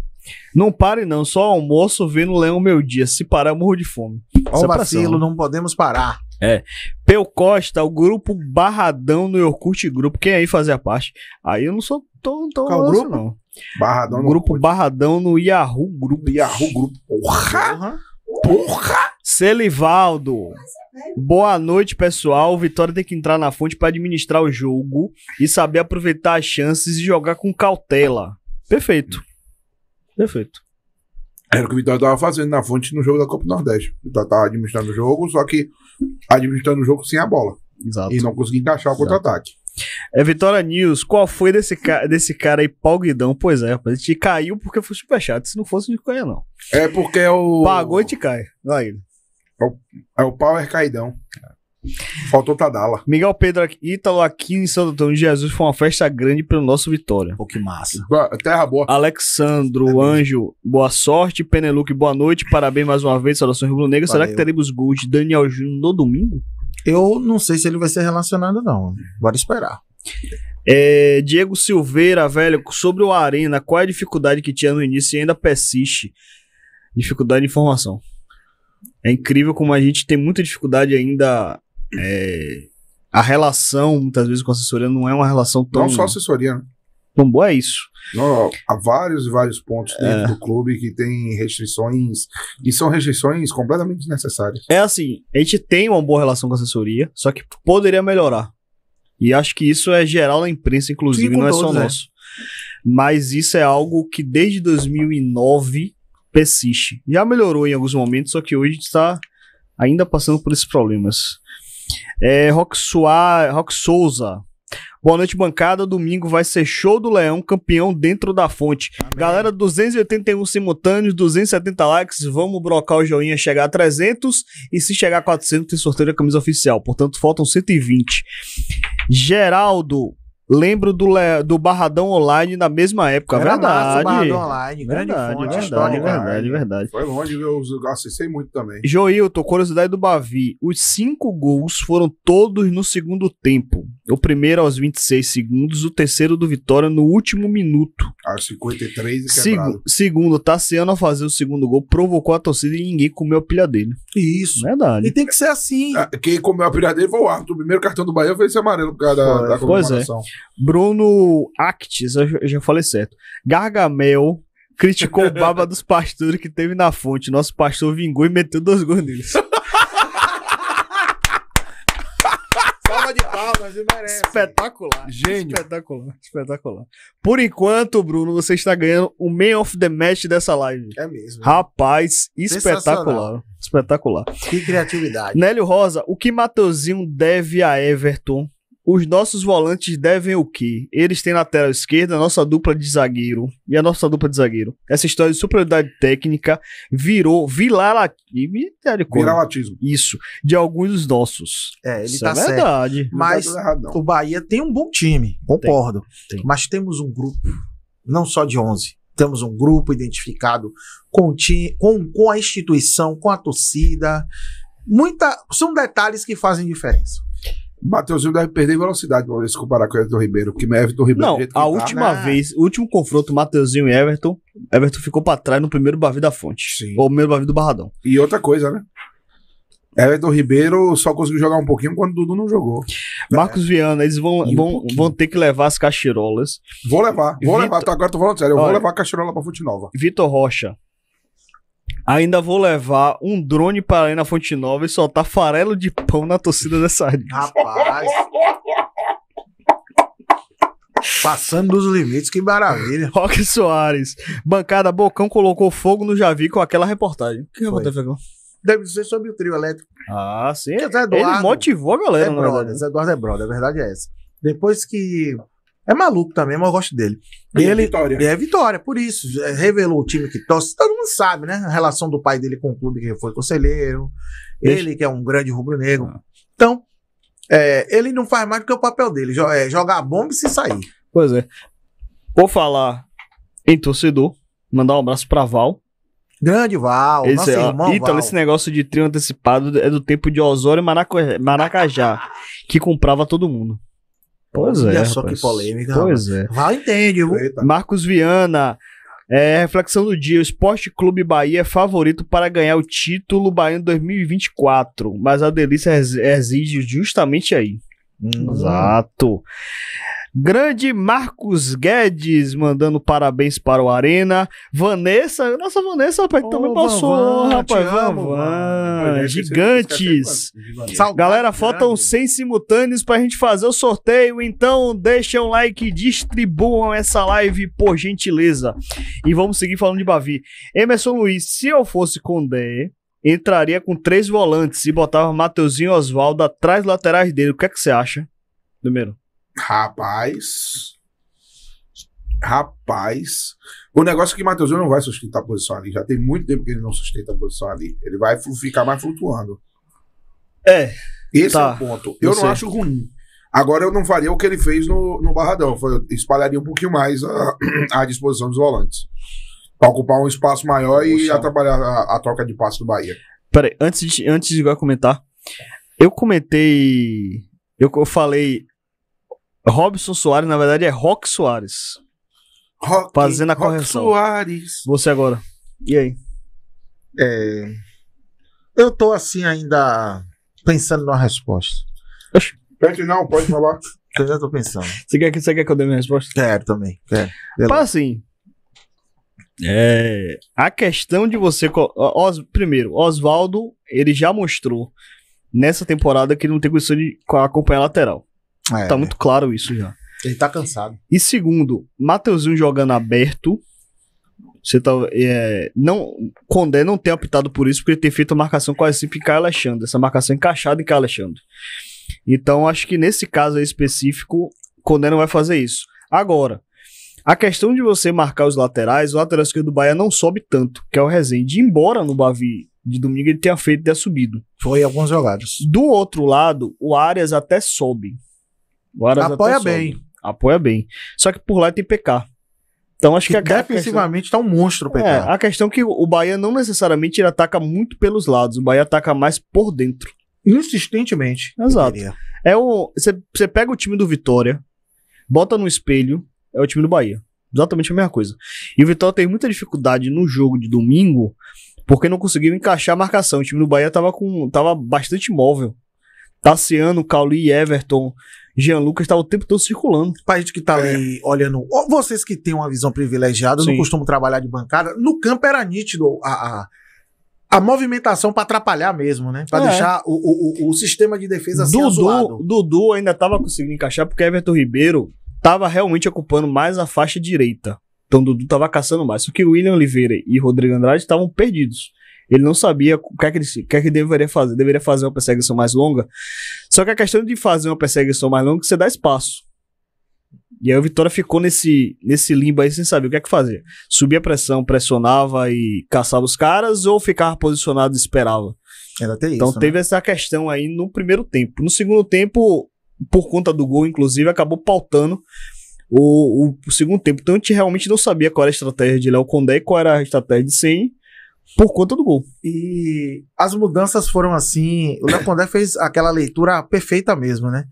Não pare não, só almoço vendo o Leão Meu Dia. Se parar, eu morro de fome. Olha o vacilo, não podemos parar. É. Peu Costa, o grupo Barradão no Orkut Grupo. Quem aí fazia parte? Aí eu não sou tão. tão Qual grupo? Não. Barradão no Grupo Orkut. Barradão no Yahoo Grupo. Yahoo Grupo. Porra! Porra! Celivaldo. Boa noite, pessoal. Vitória tem que entrar na fonte para administrar o jogo e saber aproveitar as chances e jogar com cautela. Perfeito. Perfeito. Era o que o Vitória estava fazendo na fonte no jogo da Copa do Nordeste. O Vitória estava administrando o jogo, só que administrando o jogo sem a bola. Exato. E não conseguia encaixar o contra-ataque. É Vitória News, qual foi desse, ca desse cara aí, Paulo Guidão? Pois é, rapaz, te caiu porque foi super chato. Se não fosse, não caia, não. É porque é o. Pagou e te cai. Lá ele. É o, é Power Caidão. Faltou Tadala. Miguel Pedro Ítalo aqui em Santo Antônio de Jesus foi uma festa grande para o nosso Vitória. Pô, que massa. Terra boa. Alexandro é Anjo, boa sorte. Peneluque, boa noite. Parabéns mais uma vez, saudações Rubro Negra. Será que teremos gol de Daniel Júnior no domingo? Eu não sei se ele vai ser relacionado, não. Bora esperar. É, Diego Silveira, velho, sobre o Arena, qual é a dificuldade que tinha no início e ainda persiste? Dificuldade de informação. É incrível como a gente tem muita dificuldade ainda é, a relação, muitas vezes, com a assessoria não é uma relação tão. Não só assessoria, né? Tão boa é isso. Não, há vários e vários pontos é. dentro é. do clube que tem restrições, e são restrições completamente desnecessárias. É assim, a gente tem uma boa relação com a assessoria, só que poderia melhorar. E acho que isso é geral na imprensa, inclusive, Sim, não é só é. nosso. É. Mas isso é algo que desde 2009 persiste. Já melhorou em alguns momentos, só que hoje está ainda passando por esses problemas. É, Rock, Soa, Rock Souza. Boa noite, bancada. Domingo vai ser show do Leão, campeão dentro da fonte. Amém. Galera, 281 simultâneos, 270 likes. Vamos brocar o joinha, chegar a 300. E se chegar a 400, tem sorteio da camisa oficial. Portanto, faltam 120. Geraldo Lembro do, Le... do Barradão Online na mesma época. Era verdade. Massa, Barradão Online, grande verdade, fonte verdade, histórica. Verdade, verdade. Foi longe, eu acessei muito também. Joilton, curiosidade do Bavi. Os cinco gols foram todos no segundo tempo. O primeiro aos 26 segundos, o terceiro do Vitória no último minuto. Aos ah, 53 e quebrado. Segu segundo, Tassiano a fazer o segundo gol provocou a torcida e ninguém comeu a pilha dele. Isso. Verdade. E tem que ser assim. Ah, quem comeu a pilha dele foi o árbitro. O primeiro cartão do Bahia foi esse amarelo por causa da, da comemoração. Pois é. Bruno Actis, eu já falei certo. Gargamel criticou o baba dos pastores que teve na fonte. Nosso pastor vingou e meteu dois gols neles. de palmas, merece. Espetacular. Gênio. Espetacular, espetacular. Por enquanto, Bruno, você está ganhando o main of the Match dessa live. É mesmo. Rapaz, espetacular. Espetacular. Que criatividade. Nélio Rosa, o que Mateuzinho deve a Everton os nossos volantes devem o quê? Eles têm na tela esquerda a nossa dupla de zagueiro. E a nossa dupla de zagueiro. Essa história de superioridade técnica virou vilalatismo. Isso. De alguns dos nossos. É, ele Isso tá é certo. verdade. Mas o Bahia tem um bom time, concordo. Tem, Mas temos um grupo, não só de 11. Temos um grupo identificado com, com, com a instituição, com a torcida. Muita, são detalhes que fazem diferença. Mateuzinho deve perder velocidade para se comparar com o Everton Ribeiro, porque Everton Ribeiro. Não, a tá, última né? vez, o último confronto Mateuzinho e Everton, Everton ficou para trás no primeiro bavio da Fonte. Sim. Ou no primeiro bavio do Barradão. E outra coisa, né? Everton Ribeiro só conseguiu jogar um pouquinho quando o Dudu não jogou. Marcos é. Viana, eles vão, vão, vão ter que levar as cachirolas. Vou levar, vou Vitor... levar. Agora tô falando sério, eu Olha, vou levar a cachirola pra Fute Nova. Vitor Rocha, Ainda vou levar um drone para a Fonte Nova e soltar farelo de pão na torcida dessa sardinha. Rapaz. Passando dos limites, que maravilha. Roque Soares. Bancada Bocão colocou fogo no Javi com aquela reportagem. O que eu vou ter Deve ser sobre o trio elétrico. Ah, sim. Eduardo, Ele motivou a galera, é brother, né? Eduardo é brother, a verdade é essa. Depois que é maluco também, mas eu gosto dele. E ele, é Vitória. É Vitória, por isso. Revelou o time que torce. Todo mundo sabe, né? A relação do pai dele com o clube que foi conselheiro. Ele, ele que é um grande rubro-negro. Ah. Então, é, ele não faz mais do que o papel dele. É jogar a bomba e se sair. Pois é. Vou falar em torcedor. Mandar um abraço pra Val. Grande Val, esse, nosso é, irmão Ítalo, Val. esse negócio de trio antecipado é do tempo de Osório Maracajá, que comprava todo mundo. Pois Olha é. Olha só rapaz. que polêmica. Pois é. Vai, entende. Marcos Viana. É, reflexão do dia: o Esporte Clube Bahia é favorito para ganhar o título Bahia 2024, mas a delícia reside justamente aí. Hum. Exato. Grande Marcos Guedes mandando parabéns para o Arena. Vanessa, nossa Vanessa, rapaz, que também passou, Van, rapaz. Van, amo, Van. Gigantes. Galera, faltam 100 simultâneos para a gente fazer o sorteio. Então, deixem um like, distribuam essa live, por gentileza. E vamos seguir falando de Bavi. Emerson Luiz, se eu fosse com D entraria com três volantes e botava Mateuzinho e Oswaldo atrás laterais dele. O que é que você acha? Primeiro. Rapaz. Rapaz. O negócio é que Matheus não vai sustentar a posição ali. Já tem muito tempo que ele não sustenta a posição ali. Ele vai ficar mais flutuando. É. Esse é tá, é o ponto. Eu não, não acho ruim. Agora eu não faria o que ele fez no, no Barradão. Eu espalharia um pouquinho mais a, a disposição dos volantes. Para ocupar um espaço maior e atrapalhar a, a, troca de passe do Bahia. Peraí, antes de, antes de eu comentar, eu comentei. Eu, eu falei Robson Soares, na verdade, é Rock Soares. Rock, fazendo a Rock correção. Soares. Você agora. E aí? É, eu tô assim ainda pensando numa resposta. Pede não, pode falar. Eu já tô pensando. Você quer, que, você quer que eu dê minha resposta? Quero também. Quero. assim. É, a questão de você. Os, primeiro, Oswaldo, ele já mostrou nessa temporada que não tem condição de acompanhar lateral. É, tá muito claro isso já. Ele tá cansado. E segundo, Matheusinho jogando aberto. Você tá. É, não, Condé não tem optado por isso, porque ele tem feito a marcação quase sempre em Caio Alexandre. Essa marcação é encaixada em Caio Alexandre. Então, acho que nesse caso aí específico, Condé não vai fazer isso. Agora, a questão de você marcar os laterais, o lateral esquerdo do Bahia não sobe tanto, que é o Rezende. Embora no Bavi de domingo ele tenha feito ter subido. Foi alguns jogados. Do outro lado, o Arias até sobe. Apoia bem. Apoia bem. Só que por lá é tem PK. Então acho que, que defensivamente está um monstro o PK. É, a questão é que o Bahia não necessariamente ele ataca muito pelos lados, o Bahia ataca mais por dentro. Insistentemente. Exato. É o você pega o time do Vitória, bota no espelho, é o time do Bahia. Exatamente a mesma coisa. E o Vitória tem muita dificuldade no jogo de domingo, porque não conseguiu encaixar a marcação. O time do Bahia tava com tava bastante móvel. Tassiano, Cauli e Everton Jean Lucas estava o tempo todo circulando. Pra gente que tá é. ali olhando. Vocês que têm uma visão privilegiada, Sim. não costumam trabalhar de bancada. No campo era nítido a, a a movimentação para atrapalhar mesmo, né? Para é. deixar o, o, o, sistema de defesa assim Dudu, azulado. Dudu ainda tava conseguindo encaixar porque Everton Ribeiro tava realmente ocupando mais a faixa direita. Então Dudu tava caçando mais. Só que William Oliveira e Rodrigo Andrade estavam perdidos. Ele não sabia o que é que, ele, o que, é que deveria fazer. Deveria fazer uma perseguição mais longa. Só que a questão de fazer uma perseguição mais longa é que você dá espaço. E aí o Vitória ficou nesse, nesse limbo aí sem saber o que é que fazer. Subia a pressão, pressionava e caçava os caras ou ficava posicionado e esperava. até então isso, então teve né? essa questão aí no primeiro tempo. No segundo tempo, por conta do gol, inclusive, acabou pautando o, o, o segundo tempo. Então a gente realmente não sabia qual era a estratégia de Léo Condé e qual era a estratégia de Sen por conta do gol. E as mudanças foram assim. O Léo fez aquela leitura perfeita mesmo, né?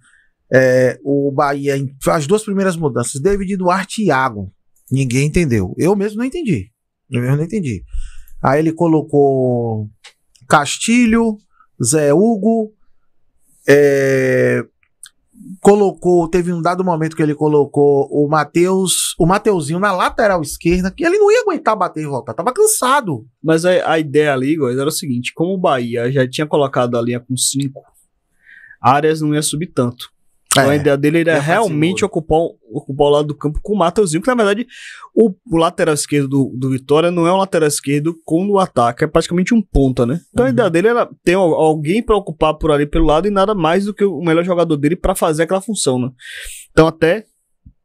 É, o Bahia, as duas primeiras mudanças, David Duarte e Iago. Ninguém entendeu. Eu mesmo não entendi. Eu mesmo não entendi. Aí ele colocou Castilho, Zé Hugo, é, colocou, teve um dado momento que ele colocou o Matheus, o Mateuzinho na lateral esquerda, que ele não ia aguentar bater e voltar, tava cansado. Mas a, a ideia ali, guys, era o seguinte, como o Bahia já tinha colocado a linha com cinco, a Arias não ia subir tanto. É. Então, a ideia dele era é realmente ocupar, ocupar o lado do campo com o Matheusinho, que na verdade o, o lateral esquerdo do, do, Vitória não é um lateral esquerdo quando ataca, é praticamente um ponta, né? Então uhum. a ideia dele era ter alguém para ocupar por ali pelo lado e nada mais do que o melhor jogador dele para fazer aquela função, né? Então até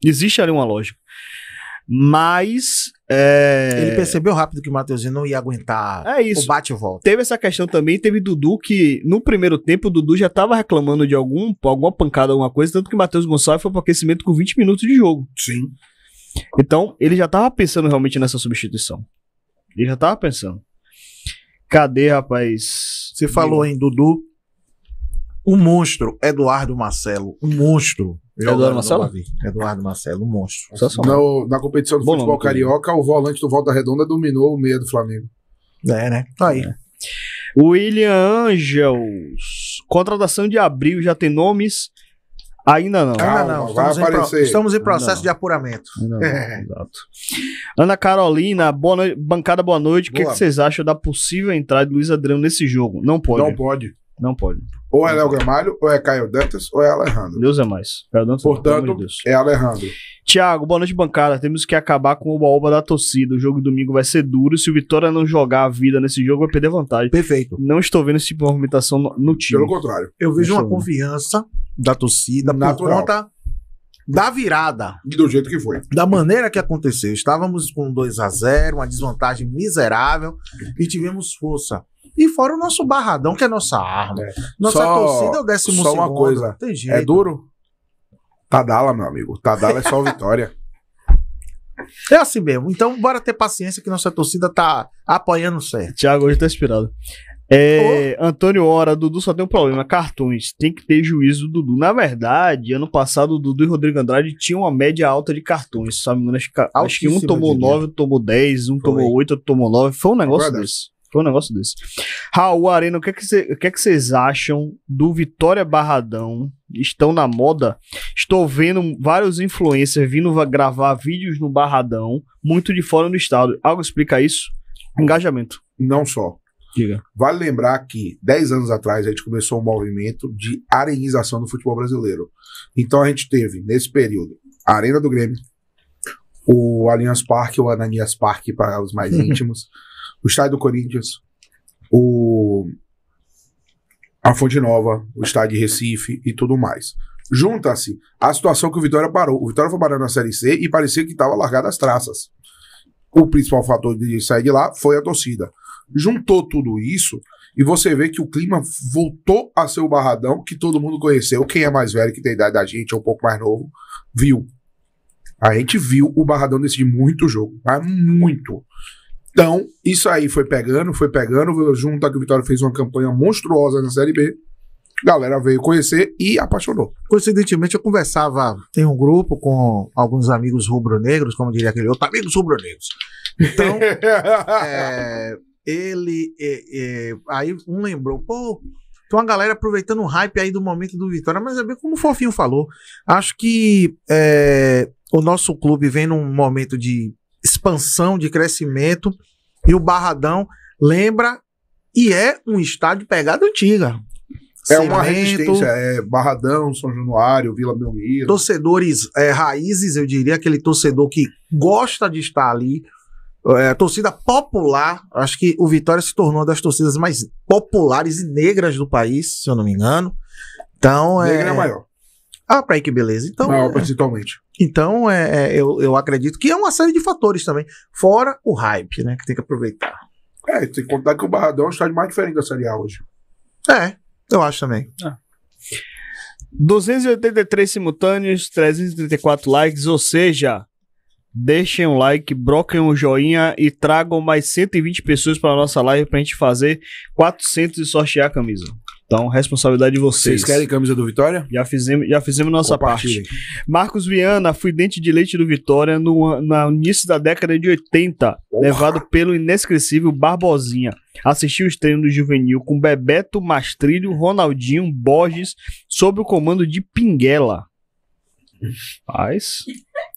existe ali uma lógica. Mas. É... Ele percebeu rápido que o Matheusinho não ia aguentar é isso. o bate volta. Teve essa questão também, teve Dudu que no primeiro tempo o Dudu já estava reclamando de algum, alguma pancada, alguma coisa, tanto que o Matheus Gonçalves foi para aquecimento com 20 minutos de jogo. Sim. Então, ele já estava pensando realmente nessa substituição. Ele já estava pensando. Cadê, rapaz? Você falou em Dudu. O monstro, Eduardo Marcelo, um monstro. É Eduardo Marcelo? Eduardo Marcelo, um monstro. na competição do Bom futebol nome, carioca, o volante do Volta Redonda dominou o meia do Flamengo. É, né? Tá Aí. É. William Angels. Contratação de abril já tem nomes? Ainda não. Ainda não. Estamos, Vai em, pro... estamos em processo não. de apuramento. Não, é. Ana Carolina, boa no... bancada, boa noite. O que, vocês acham da possível entrada de Luiz Adriano nesse jogo? Não pode. Não pode. Não pode. Ou é Léo gramalho ou é Caio Dantas, ou é Alejandro. Deus é mais. Dantas Portanto, de é Alejandro. Tiago, boa noite, bancada. Temos que acabar com o oba da torcida. O jogo de domingo vai ser duro. Se o Vitória não jogar a vida nesse jogo, vai perder vantagem. Perfeito. Não estou vendo esse tipo de movimentação no, time. Pelo contrário. Eu vejo uma confiança da torcida Natural. por conta da virada. E do jeito que foi. Da maneira que aconteceu. Estávamos com 2 a 0 uma desvantagem miserável e tivemos força e fora o nosso barradão, que é nossa arma. É. Nossa só, torcida é o décimo só segundo. uma coisa, é duro? Tadala, meu amigo. Tadala é só vitória. É assim mesmo. Então, bora ter paciência que nossa torcida tá apoiando certo. Tiago, hoje tá inspirado. É, oh. Antônio Hora, Dudu só tem um problema, cartões. Tem que ter juízo do Dudu. Na verdade, ano passado, o Dudu e Rodrigo Andrade tinham uma média alta de cartões. Sabe? Acho, que, acho que um tomou 9, outro tomou 10, um Foi. tomou 8, outro tomou 9. Foi um negócio desse. Foi um negócio desse. Raul Arena, o que é que, cê, é vocês acham do Vitória Barradão? Estão na moda? Estou vendo vários influencers vindo gravar vídeos no Barradão, muito de fora do estado. Algo explica isso? Engajamento. Não só. Diga. Vale lembrar que 10 anos atrás a gente começou um movimento de arenização do futebol brasileiro. Então a gente teve, nesse período, a Arena do Grêmio, o Allianz Parque, o Ananias Parque para os mais íntimos o estádio do Corinthians, o a Fonte Nova, o estádio de Recife e tudo mais. Junta-se a situação que o Vitória parou. O Vitória foi parando na Série C e parecia que estava largado as traças. O principal fator de sair de lá foi a torcida. Juntou tudo isso e você vê que o clima voltou a ser o barradão que todo mundo conheceu. Quem é mais velho, que tem idade da gente, é um pouco mais novo, viu. A gente viu o barradão decidir muito jogo, mas muito. Então, isso aí foi pegando, foi pegando. Junto que o Vitória fez uma campanha monstruosa na Série B. Galera veio conhecer e apaixonou. Coincidentemente, eu conversava em um grupo com alguns amigos rubro-negros, como diria aquele outro, amigos rubro-negros. Então, é, ele. É, é, aí um lembrou, pô, tem uma galera aproveitando o hype aí do momento do Vitória, mas é bem como o Fofinho falou. Acho que é, o nosso clube vem num momento de expansão, de crescimento. E o Barradão lembra e é um estádio pegada antiga. É uma resistência, é Barradão, São Januário, Vila Belmiro. Torcedores é, raízes, eu diria, aquele torcedor que gosta de estar ali. É, torcida popular, acho que o Vitória se tornou uma das torcidas mais populares e negras do país, se eu não me engano. Então, Negra é, é maior. Ah, pra aí que beleza. Então, Maior, é. principalmente. Então, é, é, eu, eu acredito que é uma série de fatores também. Fora o hype, né? Que tem que aproveitar. É, tem que contar que o Barradão é um estádio mais diferente da Série A hoje. É, eu acho também. É. 283 simultâneos, 334 likes, ou seja, deixem um like, broquem um joinha e tragam mais 120 pessoas para nossa live para a gente fazer 400 e sortear a camisa. Então, responsabilidade de vocês. Vocês querem camisa do Vitória? Já fizemos, já fizemos nossa parte. Marcos Viana foi dente de leite do Vitória no, no início da década de 80, Porra. levado pelo inesquecível Barbosinha. Assistiu os treinos do juvenil com Bebeto, Mastrilho, Ronaldinho, Borges, sob o comando de Pinguela. Mas.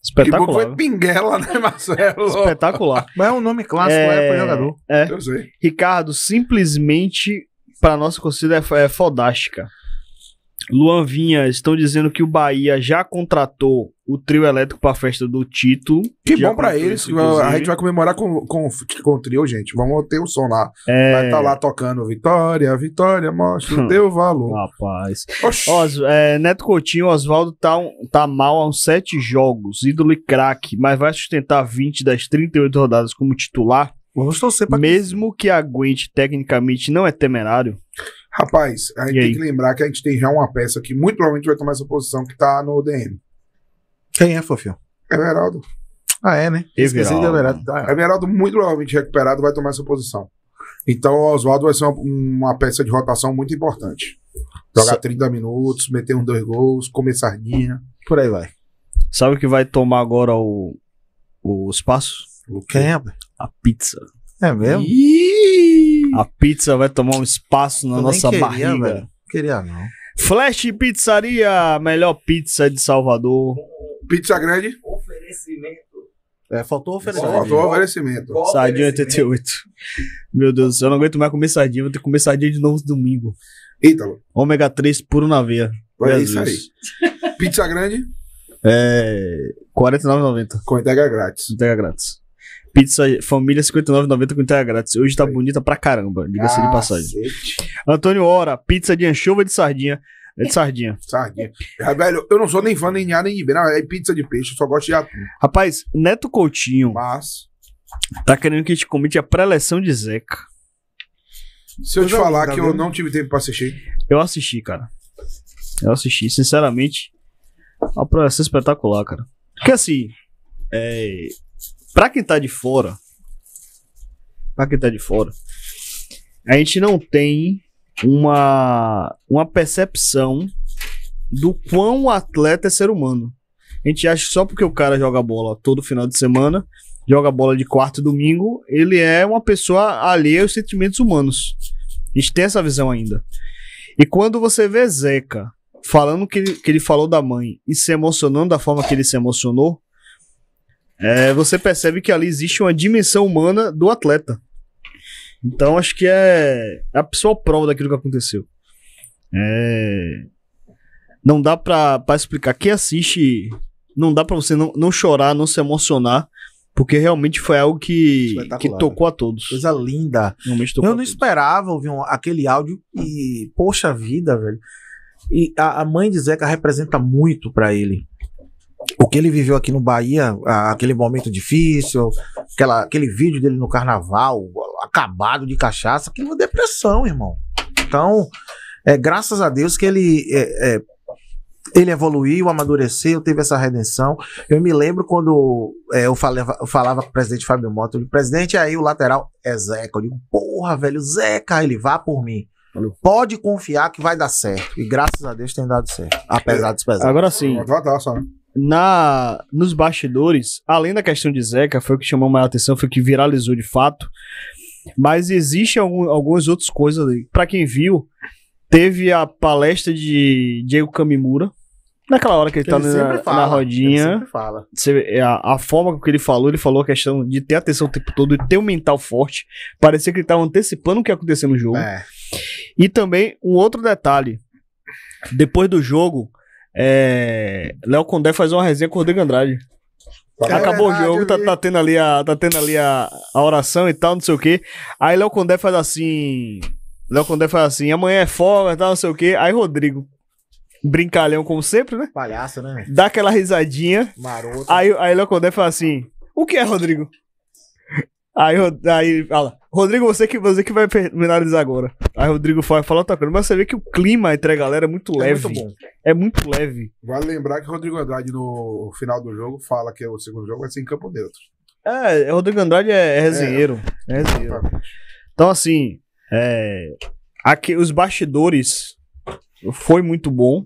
Espetacular. Que bom foi Pinguela, né, Marcelo? Espetacular. Mas é um nome clássico, é, é jogador. É. Eu sei. Ricardo, simplesmente para nossa torcida é, é fodástica. Luan Vinha, estão dizendo que o Bahia já contratou o trio elétrico para a festa do título. Que bom para eles. Inclusive. A gente vai comemorar com, com, com o trio, gente. Vamos ter o som lá. É... Vai estar tá lá tocando Vitória, Vitória, mostra o teu valor. Rapaz. Os, é, Neto Coutinho, Oswaldo tá, um, tá mal há uns sete jogos, ídolo e craque, mas vai sustentar 20 das 38 rodadas como titular. Vamos torcer pra Mesmo que... aguente, tecnicamente não é temerário. Rapaz, a gente e tem aí? que lembrar que a gente tem já uma peça que muito provavelmente vai tomar essa posição que tá no DM. Quem é, Fofio? Everaldo. Ah, é, né? Esqueci Everaldo. de Everaldo. Ah, é. Everaldo, muito provavelmente recuperado, vai tomar essa posição. Então o Oswaldo vai ser uma, uma, peça de rotação muito importante. Jogar Sa 30 minutos, meter uns dois gols, comer sardinha. Por aí vai. Sabe o que vai tomar agora o, o espaço? O Quem é? A pizza. É mesmo? Ihhh. A pizza vai tomar um espaço na Eu nossa queria, barriga. Véio. Não queria, não. Flash Pizzaria, melhor pizza de Salvador. Pizza grande. Oferecimento. É, faltou oferecimento. Faltou oferecimento. Sardinha 88. Meu Deus, eu não aguento mais comer sardinha, vou ter que comer sardinha de novo domingo. Ítalo. Ômega 3 puro na veia. É isso aí. Pizza grande. É. R$ 49,90. Com entrega grátis. Entrega grátis. Pizza Família 59,90 com entrega grátis. Hoje tá bonita pra caramba, diga-se de passagem. Antônio Ora, pizza de anchova de sardinha. É de sardinha. Sardinha. É, velho, eu não sou nem fã nem nada nem de não, é pizza de peixe, eu só gosto de atum. Rapaz, Neto Coutinho. Mas. Tá querendo que a gente comente a preleção de Zeca. Se eu, te é, falar tá que vendo? eu não tive tempo pra assistir. Eu assisti, cara. Eu assisti, sinceramente. Uma processo espetacular, cara. Porque assim. É, para quem tá de fora, para quem tá de fora, a gente não tem uma uma percepção do quão o atleta é ser humano. A gente acha que só porque o cara joga bola todo final de semana, joga bola de quarto e domingo, ele é uma pessoa alheia aos sentimentos humanos. A gente tem essa visão ainda. E quando você vê Zeca falando que que ele falou da mãe e se emocionando da forma que ele se emocionou, é, você percebe que ali existe uma dimensão humana do atleta. Então acho que é a pessoa prova daquilo que aconteceu. É... Não dá pra, explicar. Quem assiste, não dá pra você não, não chorar, não se emocionar, porque realmente foi algo que, que tocou a todos. Coisa linda. Eu não esperava ouvir um, aquele áudio e, poxa vida, velho. E a, a mãe de Zeca representa muito para ele o que ele viveu aqui no Bahia, aquele momento difícil, aquela, aquele vídeo dele no carnaval, acabado de cachaça, aquilo é depressão, irmão. Então, é graças a Deus que ele, é, é, ele evoluiu, amadureceu, teve essa redenção. Eu me lembro quando é, eu, falava, eu falava com o presidente Fábio Mota, o presidente, aí o lateral é Zeca. Eu digo, porra, velho, Zeca, ele vá por mim. Pode confiar que vai dar certo. E graças a Deus tem dado certo. Apesar é, dos pesados. Agora sim. Vai dar, tá só, né? na nos bastidores, além da questão de Zeca, foi o que chamou maior atenção, foi o que viralizou de fato. Mas existe algum, algumas outras coisas ali. Pra quem viu, teve a palestra de Diego Kamimura. Naquela hora que ele, tá ele tá na, fala, na, rodinha. Você, é, a, a, forma que ele falou, ele falou a questão de ter atenção o tempo todo e ter um mental forte. Parecia que ele tava antecipando o que ia acontecer no jogo. É. E também um outro detalhe. Depois do jogo, é... Léo Condé faz uma resenha com o Rodrigo Andrade. É Acabou verdade, o jogo, tá, tá, tendo ali, a, tá tendo ali a, a oração e tal, não sei o quê. Aí Léo Condé faz assim. Léo Condé faz assim, amanhã é folga e tal, não sei o quê. Aí Rodrigo, brincalhão como sempre, né? Palhaço, né? Dá aquela risadinha. Maroto. Aí, aí Léo Condé faz assim: O que é, Rodrigo? Aí, aí fala, Rodrigo, você que, você que vai finalizar agora. Aí Rodrigo fala, fala outra coisa. Mas você vê que o clima entre a galera é muito é leve. Muito é muito leve. Vale lembrar que Rodrigo Andrade, no final do jogo, fala que é o segundo jogo vai ser em Campo dentro. É, Rodrigo Andrade é, é resenheiro. É, é resenheiro. Então, assim, é, aqui, os bastidores foi muito bom.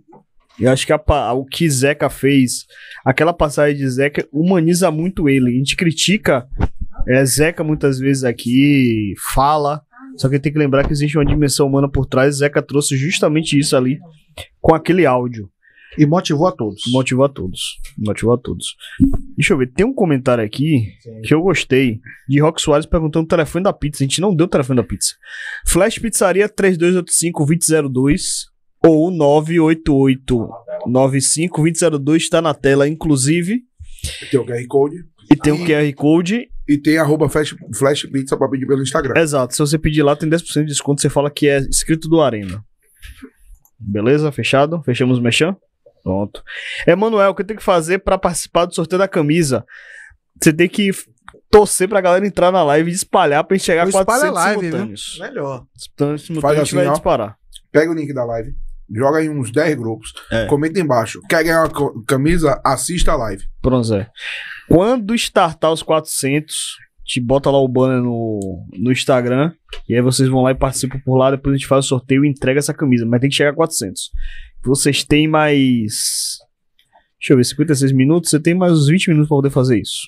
Eu acho que a, o que Zeca fez, aquela passagem de Zeca, humaniza muito ele. A gente critica é, Zeca muitas vezes aqui, fala. Só que tem que lembrar que existe uma dimensão humana por trás. Zeca trouxe justamente isso ali com aquele áudio. E motivou a todos. Motivou a todos. Motivou a todos. Deixa eu ver, tem um comentário aqui Sim. que eu gostei de Rock Soares perguntando o telefone da pizza. A gente não deu o telefone da pizza. Flash Pizzaria 3285-2002 ou 988 95 2002 está na tela, inclusive. Tem o QR Code. E tem Aí, o QR Code. E tem arroba flash, flash pizza pra pedir pelo Instagram. Exato. Se você pedir lá, tem 10% de desconto. Você fala que é escrito do Arena. Beleza? Fechado? Fechamos o mechan? Pronto. Emanuel, o que tem que fazer para participar do sorteio da camisa? Você tem que torcer pra galera entrar na live e espalhar pra gente chegar a 400 live, simultâneos. Viu? Melhor. Simultâneos, simultâneos assim, vai ó, disparar. Pega o link da live, joga em uns 10 grupos, é. comenta embaixo. Quer ganhar uma camisa? Assista a live. Pronto, Zé. Quando startar os 400, te bota lá o banner no, no Instagram. E aí vocês vão lá e participam por lá. Depois a gente faz o sorteio e entrega essa camisa. Mas tem que chegar a 400. Vocês têm mais. Deixa eu ver, 56 minutos. Você tem mais uns 20 minutos para poder fazer isso.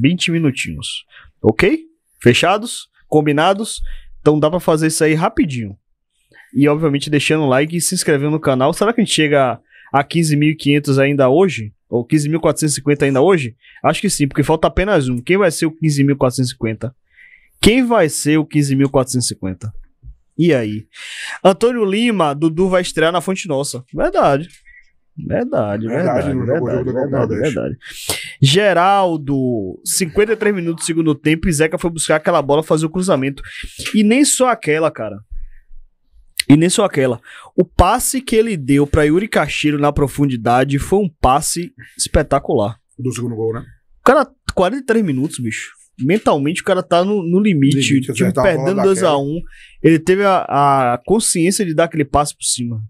20 minutinhos. Ok? Fechados? Combinados? Então dá para fazer isso aí rapidinho. E obviamente deixando o like e se inscrevendo no canal. Será que a gente chega a 15.500 ainda hoje? Ou 15.450 ainda hoje? Acho que sim, porque falta apenas um. Quem vai ser o 15.450? Quem vai ser o 15.450? E aí? Antônio Lima, Dudu vai estrear na Fonte Nossa. Verdade. Verdade, é verdade. Verdade, verdade, verdade, verdade. Geraldo, 53 minutos do segundo tempo e Zeca foi buscar aquela bola fazer o cruzamento. E nem só aquela, cara. E nem só aquela. O passe que ele deu para Yuri Kashiro na profundidade foi um passe espetacular. Do segundo gol, né? O cara, 43 minutos, bicho. Mentalmente o cara tá no, no limite. limite tipo, perdendo 2x1. Um, ele teve a, a, consciência de dar aquele passe por cima.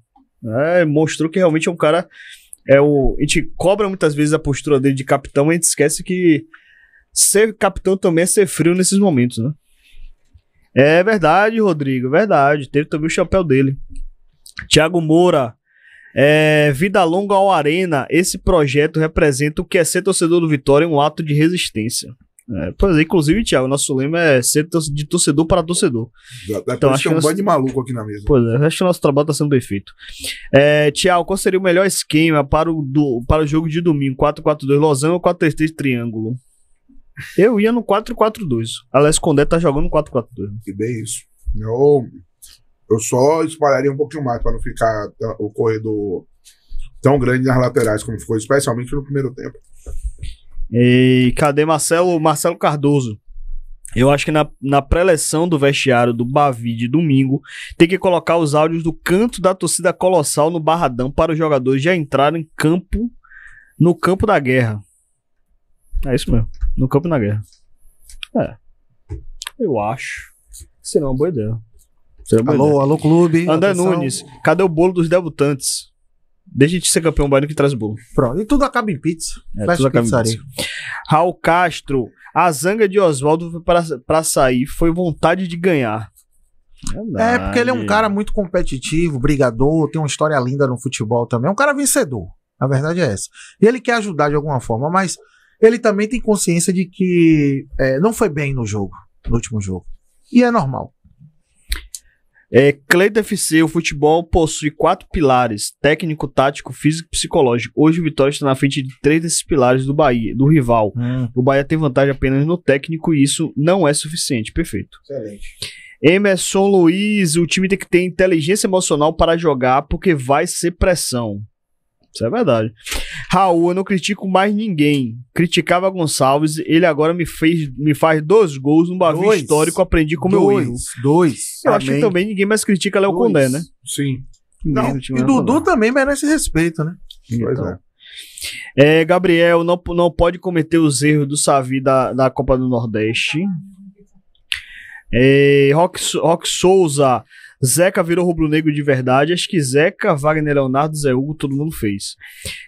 É, mostrou que realmente é um cara. É o, a gente cobra muitas vezes a postura dele de capitão, mas a gente esquece que ser capitão também é ser frio nesses momentos, né? É verdade, Rodrigo, verdade. Teve também o chapéu dele. Tiago Moura. É, Vida Longa ao Arena. Esse projeto representa o que é ser torcedor do Vitória, um ato de resistência. É, pois é, inclusive, Thiago, nosso lema é ser de torcedor para torcedor. Da, então, acho que é um nosso... bando de maluco aqui na mesa. Pois é, acho que o nosso trabalho está sendo bem feito. É, Thiago, qual seria o melhor esquema para o, do, para o jogo de domingo? 4-4-2 Losango ou 4-3-3 Triângulo? Eu ia no 4-4-2. Alex Condé tá jogando no 4-4-2. Né? Que bem isso. Eu, eu só espalharia um pouquinho mais para não ficar o corredor tão grande nas laterais como ficou, especialmente no primeiro tempo. E cadê Marcelo? Marcelo Cardoso. Eu acho que na, na preleção do vestiário do Bavi de domingo, tem que colocar os áudios do canto da torcida colossal no Barradão para os jogadores já entrarem em campo, no campo da guerra. É isso mesmo. No campo e na guerra. É. Eu acho. Seria uma boa ideia. Seria uma alô, boa alô, clube. André atenção. Nunes, cadê o bolo dos debutantes? Deixa de ser campeão baiano que traz bolo. Pronto, e tudo acaba em pizza. É, Faz tudo acaba em pizza. Raul Castro, a zanga de Oswaldo para sair foi vontade de ganhar. É, porque ele é um cara muito competitivo, brigador, tem uma história linda no futebol também. É um cara vencedor. A verdade é essa. E ele quer ajudar de alguma forma, mas ele também tem consciência de que é, não foi bem no jogo, no último jogo. E é normal. É, Cleito FC, o futebol possui quatro pilares: técnico, tático, físico e psicológico. Hoje o Vitória está na frente de três desses pilares do Bahia, do rival. Hum. O Bahia tem vantagem apenas no técnico e isso não é suficiente. Perfeito. Excelente. Emerson Luiz, o time tem que ter inteligência emocional para jogar, porque vai ser pressão. Isso é verdade. Raul, eu não critico mais ninguém. Criticava Gonçalves, ele agora me fez, me faz dois gols no Bavi dois. histórico, aprendi como dois, eu erro. Dois. Eu Amém. acho que também ninguém mais critica Léo Condé, né? Sim. Não, e Dudu falar. também merece respeito, né? Pois é. É, Gabriel, não, não pode cometer os erros do Savi da, da Copa do Nordeste. É, Rock, Rock Souza, Zeca virou rubro-negro de verdade. Acho que Zeca, Wagner Leonardo, Zé Hugo, todo mundo fez.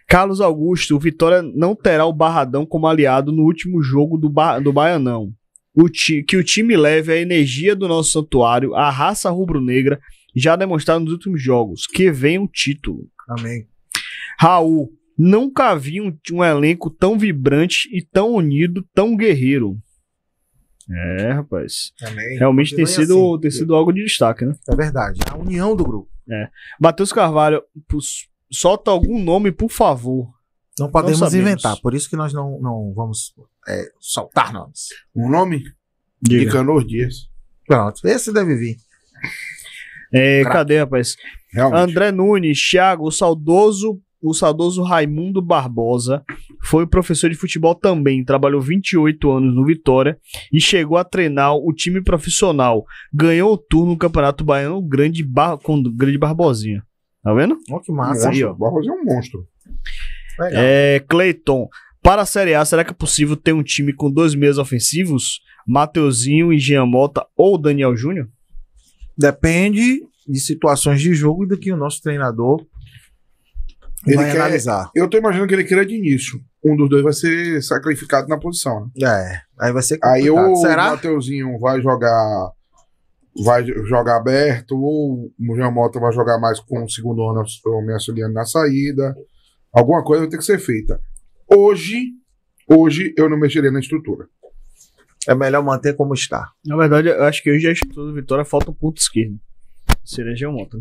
Carlos Augusto, o Vitória não terá o Barradão como aliado no último jogo do, ba do Baianão. O que o time leve a energia do nosso santuário, a raça rubro-negra, já demonstrada nos últimos jogos. Que vem o título. Amém. Raul, nunca vi um, um elenco tão vibrante e tão unido, tão guerreiro. É, rapaz. Também. Realmente tem é sido, assim. tem sido algo de destaque, né? É verdade. A união do grupo. É. Matheus Carvalho, solta algum nome, por favor. Não podemos não inventar, por isso que nós não, não vamos é, soltar nomes. Um nome? Diga. Nicanor Dias. Pronto, esse deve vir. É, cadê, rapaz? Realmente. André Nunes, Thiago, o saudoso o saudoso Raimundo Barbosa foi professor de futebol também, trabalhou 28 anos no Vitória e chegou a treinar o time profissional. Ganhou o turno no Campeonato Baiano grande bar, com o Grande Barbosinha. Tá vendo? Ó, oh, que massa. Aí, ó. Barbosinha é um monstro. Legal. É, Cleiton, para a Série A, será que é possível ter um time com dois meias ofensivos? Mateuzinho e Jean Mota ou Daniel Júnior? Depende de situações de jogo e do que o nosso treinador ele vai quer, analisar. Eu tô imaginando que ele queira de início. Um dos dois vai ser sacrificado na posição, né? É. Aí vai ser complicado. Aí Será? o Mateuzinho vai jogar vai jogar aberto, ou o Jean Mota vai jogar mais com o segundo ano me auxiliando na saída. Alguma coisa vai ter que ser feita. Hoje, hoje eu não mexeria na estrutura. É melhor manter como está. Na verdade, eu acho que hoje a estrutura do Vitória falta um ponto esquerdo. Seria Jean Mota.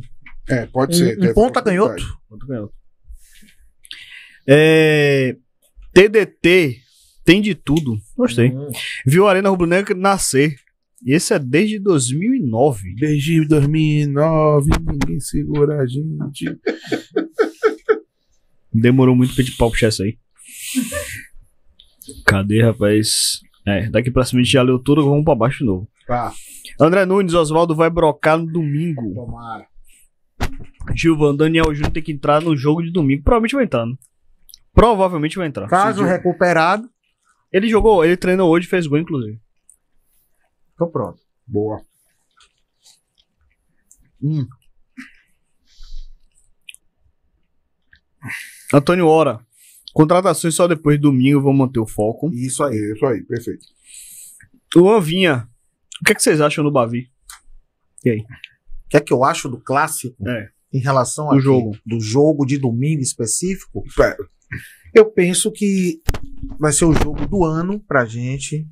É, pode um, ser. Um ponta tá canhoto. Ponta canhoto. É, TDT tem de tudo. Gostei. Hum. Viu a Arena Rubro Negra nascer. E esse é desde 2009. Desde 2009, ninguém segura a gente. Demorou muito pra pedir pau cheio aí. Cadê, rapaz? É, daqui pra cima a gente já leu tudo, vamos pra baixo de novo. Tá. André Nunes, Oswaldo vai brocar no domingo. Tomara. Gilvan, Daniel Júnior tem que entrar no jogo de domingo. Provavelmente vai entrar, né? Provavelmente vai entrar. Caso recuperado. Ele jogou, ele treinou hoje, fez gol, inclusive. Tô pronto. Boa. Hum. Antônio Ora. Contratações só depois de domingo, vou manter o foco. Isso aí, isso aí, perfeito. Luan Vinha. O que, é que vocês acham do Bavi? E aí? O que é que eu acho do clássico? É. Em relação ao jogo. do jogo de domingo específico? Pera, eu penso que vai ser o jogo do ano pra gente.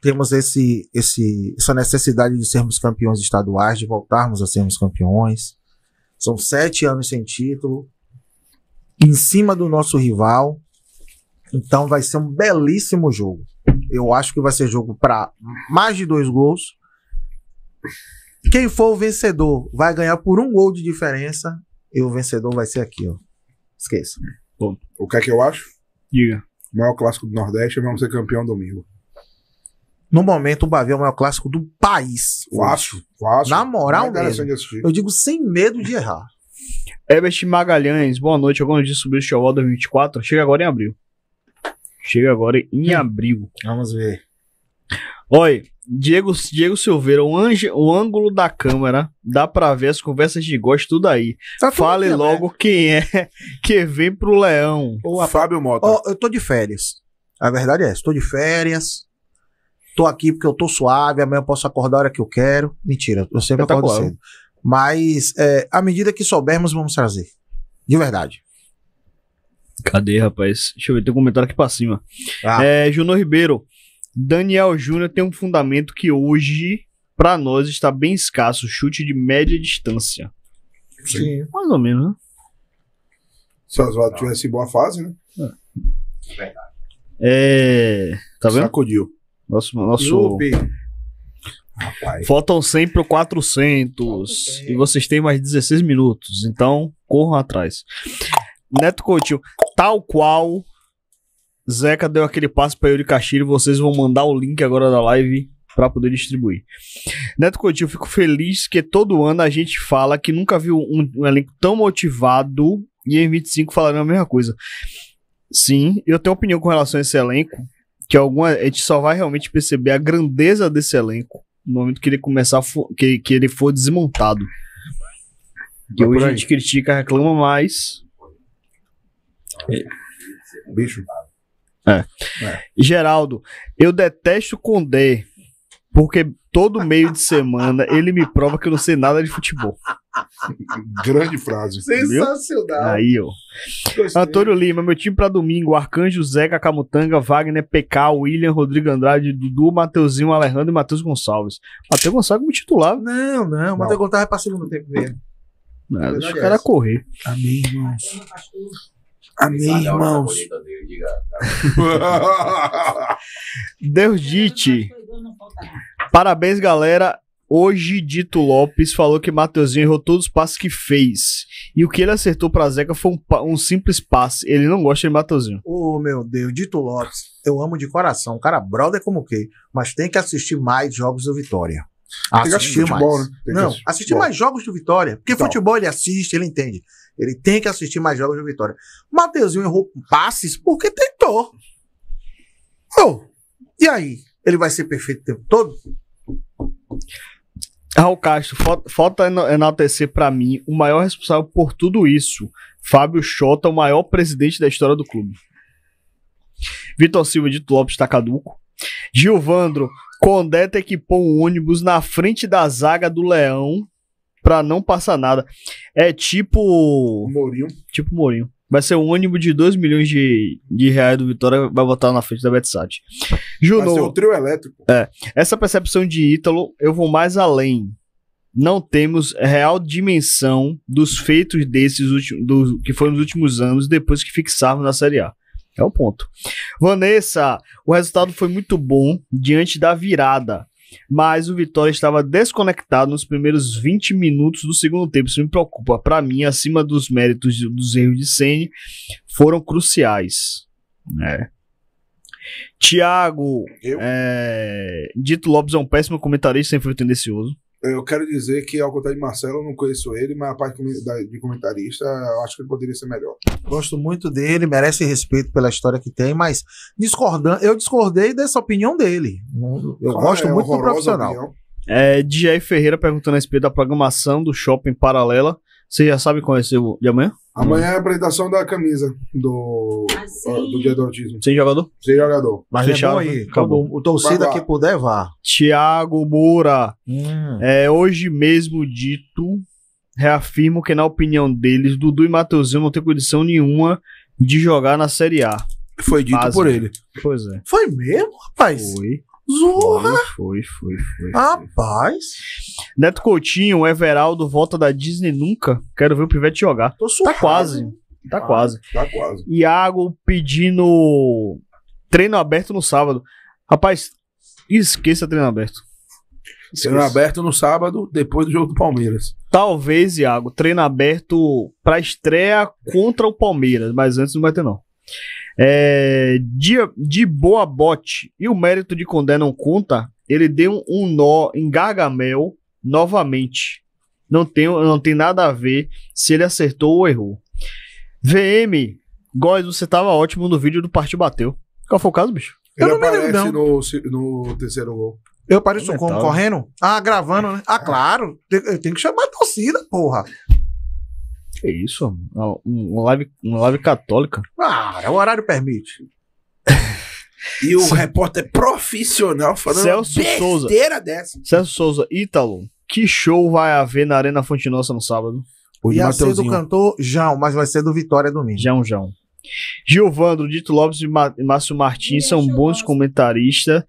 Temos esse, esse, essa necessidade de sermos campeões estaduais, de voltarmos a sermos campeões. São sete anos sem título, em cima do nosso rival. Então vai ser um belíssimo jogo. Eu acho que vai ser jogo para mais de dois gols. Quem for o vencedor vai ganhar por um gol de diferença e o vencedor vai ser aqui, ó. Esqueça. Bom, O que é que eu acho? Diga. O maior clássico do Nordeste, vamos é ser campeão domingo. No momento, o Bavi é o maior clássico do país. Fácil, fácil. Na moral é Eu digo sem medo de errar. Herbert Magalhães, boa noite. Algum dia sobre o Showball 2024? Chega agora em abril. Chega agora em hum. abril. Vamos ver. Oi, Diego, Diego Silveira, o, o ângulo da câmera, dá pra ver as conversas de gosto, tudo aí. Tá Fale né? logo né? quem é que vem pro Leão. Fábio Mota. Oh, eu tô de férias. A verdade é essa, tô de férias. Tô aqui porque eu tô suave, amanhã eu posso acordar a hora que eu quero. Mentira, eu sempre eu acordo cedo. Mas é, à medida que soubermos, vamos trazer. De verdade. Cadê, rapaz? Deixa eu ver, tem um comentário aqui pra cima. Ah. É, Juno Ribeiro. Daniel Júnior tem um fundamento que hoje, para nós, está bem escasso. Chute de média distância. Sim. Mais ou menos, né? Se o Oswaldo tá. tivesse boa fase, né? É. É. Tá vendo? Sacudiu. Nosso. nosso... Rapaz. Faltam 100 para 400. E vocês têm mais 16 minutos. Então, corram atrás. Neto Coutinho, tal qual Zeca deu aquele passo para Yuri Castilho, vocês vão mandar o link agora da live para poder distribuir. Neto Coutinho, fico feliz que todo ano a gente fala que nunca viu um, um elenco tão motivado e em 25 falaram a mesma coisa. Sim, eu tenho opinião com relação a esse elenco, que alguma, a gente só vai realmente perceber a grandeza desse elenco no momento que ele começar for, que, que ele for desmontado. Que hoje a gente critica, reclama mais. É. Bicho, é. É. Geraldo, eu detesto Condé, porque todo meio de semana ele me prova que eu não sei nada de futebol. Grande frase. Sensacional. Aí, ó. Gostei. Antônio Lima, meu time para domingo: Arcanjo, Zeca, Camutanga, Wagner, PK, William, Rodrigo Andrade, Dudu, Mateuzinho, Alejandro e Matheus Gonçalves. Matheus Gonçalves como é titular. Não, não. Matheus Gonçalves é pra segundo tempo dele. deixa o cara é correr. Amém, irmãos. Amém, irmãos. Deus dite. Parabéns, galera. Hoje, Dito Lopes falou que Mateuzinho errou todos os passes que fez. E o que ele acertou pra Zeca foi um, um simples passe. Ele não gosta de Mateuzinho. Ô, oh, meu Deus, Dito Lopes, eu amo de coração. Cara, brother como que, mas tem que assistir mais jogos do Vitória. Assistir futebol, mais. Né? Não, assistir futebol. mais jogos do Vitória. Porque então. futebol ele assiste, ele entende. Ele tem que assistir mais jogos do Vitória. Mateuzinho errou passes porque tentou. Oh, e aí? Ele vai ser perfeito o tempo todo? Raul Castro, falta enaltecer para mim o maior responsável por tudo isso. Fábio Chota, o maior presidente da história do clube. Vitor Silva de Lopes está caduco. Gilvandro, Condeta equipou um ônibus na frente da zaga do Leão pra não passar nada. É tipo. Mourinho. Tipo Mourinho. Vai ser um ônibus de 2 milhões de, de reais do Vitória, vai botar na frente da Betsat. Juno. Vai ser o trio elétrico. É. Essa percepção de Ítalo, eu vou mais além. Não temos real dimensão dos feitos desses últimos, do, que foram nos últimos anos depois que fixarmos na Série A. É o ponto. Vanessa, o resultado foi muito bom diante da virada mas o Vitória estava desconectado nos primeiros 20 minutos do segundo tempo. Isso me preocupa. Para mim, acima dos méritos dos erros de Sene, foram cruciais. Né? Tiago, é, Dito Lopes é um péssimo comentarista, sempre foi tendencioso. Eu quero dizer que, ao contrário de Marcelo, eu não conheço ele, mas a parte de comentarista, eu acho que ele poderia ser melhor. Gosto muito dele, merece respeito pela história que tem, mas discordando, eu discordei dessa opinião dele. Eu gosto é muito do profissional. É, DJ Ferreira perguntando a respeito da programação do Shopping Paralela. Você já sabe qual é o de amanhã? Amanhã é a apresentação da camisa do, ah, do dia do autismo. Sem jogador? Sem jogador. Mas Fechado, é bom aí. Acabou. O, torcida que puder vá. Tiago Moura. Hum. É, hoje mesmo dito, reafirmo que, na opinião deles, Dudu e Matheusinho não têm condição nenhuma de jogar na Série A. Foi dito Básico. por ele. Pois é. Foi mesmo, rapaz? Foi. Zorra! Foi, foi, foi. Rapaz! Neto Coutinho, Everaldo, volta da Disney nunca. Quero ver o Pivete jogar. Tô tá, tá, tá quase. Tá ah, quase. Tá quase. Iago pedindo treino aberto no sábado. Rapaz, esqueça treino aberto. Esqueça. Treino aberto no sábado, depois do jogo do Palmeiras. Talvez, Iago, treino aberto pra estreia contra o Palmeiras, mas antes não vai ter, não. É, de, de boa bote e o mérito de Condé não conta, ele deu um nó em Gargamel novamente. Não tem, não tem nada a ver se ele acertou ou errou. VM, Góis, você tava ótimo no vídeo do Partiu Bateu. Qual foi o caso, bicho? Ele eu não me lembro, não. No, no terceiro gol. Eu pareço como? Correndo? Ah, gravando, né? Ah, é. claro. eu tem que chamar a torcida, porra. Que isso? Uma, live, um live católica? Ah, o horário permite. e o repórter profissional falando Celso Souza. dessa. Celso Souza, Ítalo, que show vai haver na Arena Fonte Nossa no sábado? O Ia ser do cantor João, mas vai ser do Vitória domingo. João, João. Gilvandro, Dito Lopes e, Márcio Martins são bons comentaristas,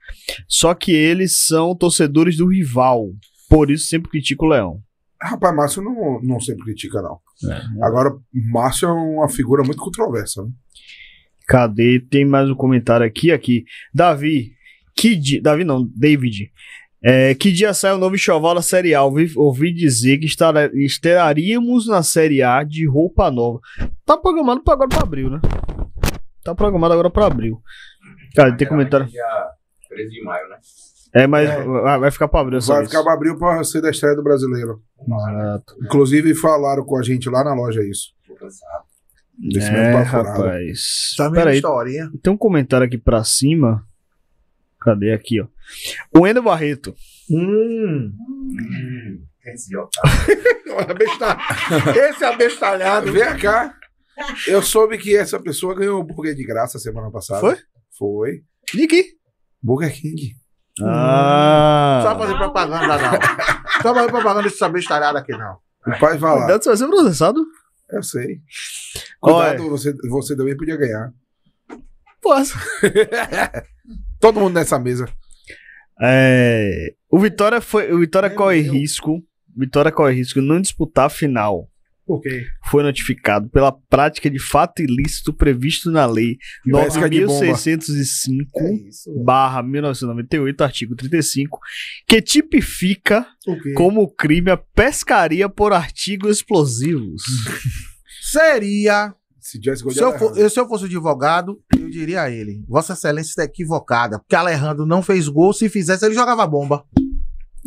só que eles são torcedores do rival. Por isso sempre critico o Leão. Rapaz, Márcio não, não sempre critica, não. É. Agora, Márcio é uma figura muito controversa. Né? Cadê? Tem mais um comentário aqui, aqui. Davi, que dia... Davi não, David. É, que dia sai o novo enxoval da Série A? Ouvi, ouvi dizer que estaríamos na Série A de roupa nova. Tá programado pra agora para abril, né? Tá programado agora para abril. Cara, tem comentário. Dia 13 de maio, né? É, mas é. vai ficar para abril. Né, vai ficar para abril para ser da estreia do brasileiro. Barato. Inclusive falaram com a gente lá na loja isso. Desse é, rapaz. Tá aí, historinha. Tem um comentário aqui para cima. Cadê aqui, ó? O Endo Barreto. Hum. hum. Esse, é Esse é abestalhado, vem cá. Eu soube que essa pessoa ganhou um burger de graça semana passada. Foi? Foi. Nick Burger King. Ah. Só fazer propaganda, não. Só fazer propaganda de saber estarada aqui, não. Pode falar. Cuidado, você vai ser processado. Eu sei. Cuidado, você, você também podia ganhar. Posso. Todo mundo nessa mesa. É, o Vitória foi. O Vitória é corre risco. Vitória corre risco não disputar a final. Okay. Foi notificado pela prática de fato ilícito previsto na Lei 9605-1998, é artigo 35, que tipifica okay. como crime a pescaria por artigos explosivos. Seria. Se, se, eu for, eu, se eu fosse o advogado, eu diria a ele: Vossa Excelência está equivocada, porque Alejandro não fez gol, se fizesse, ele jogava bomba.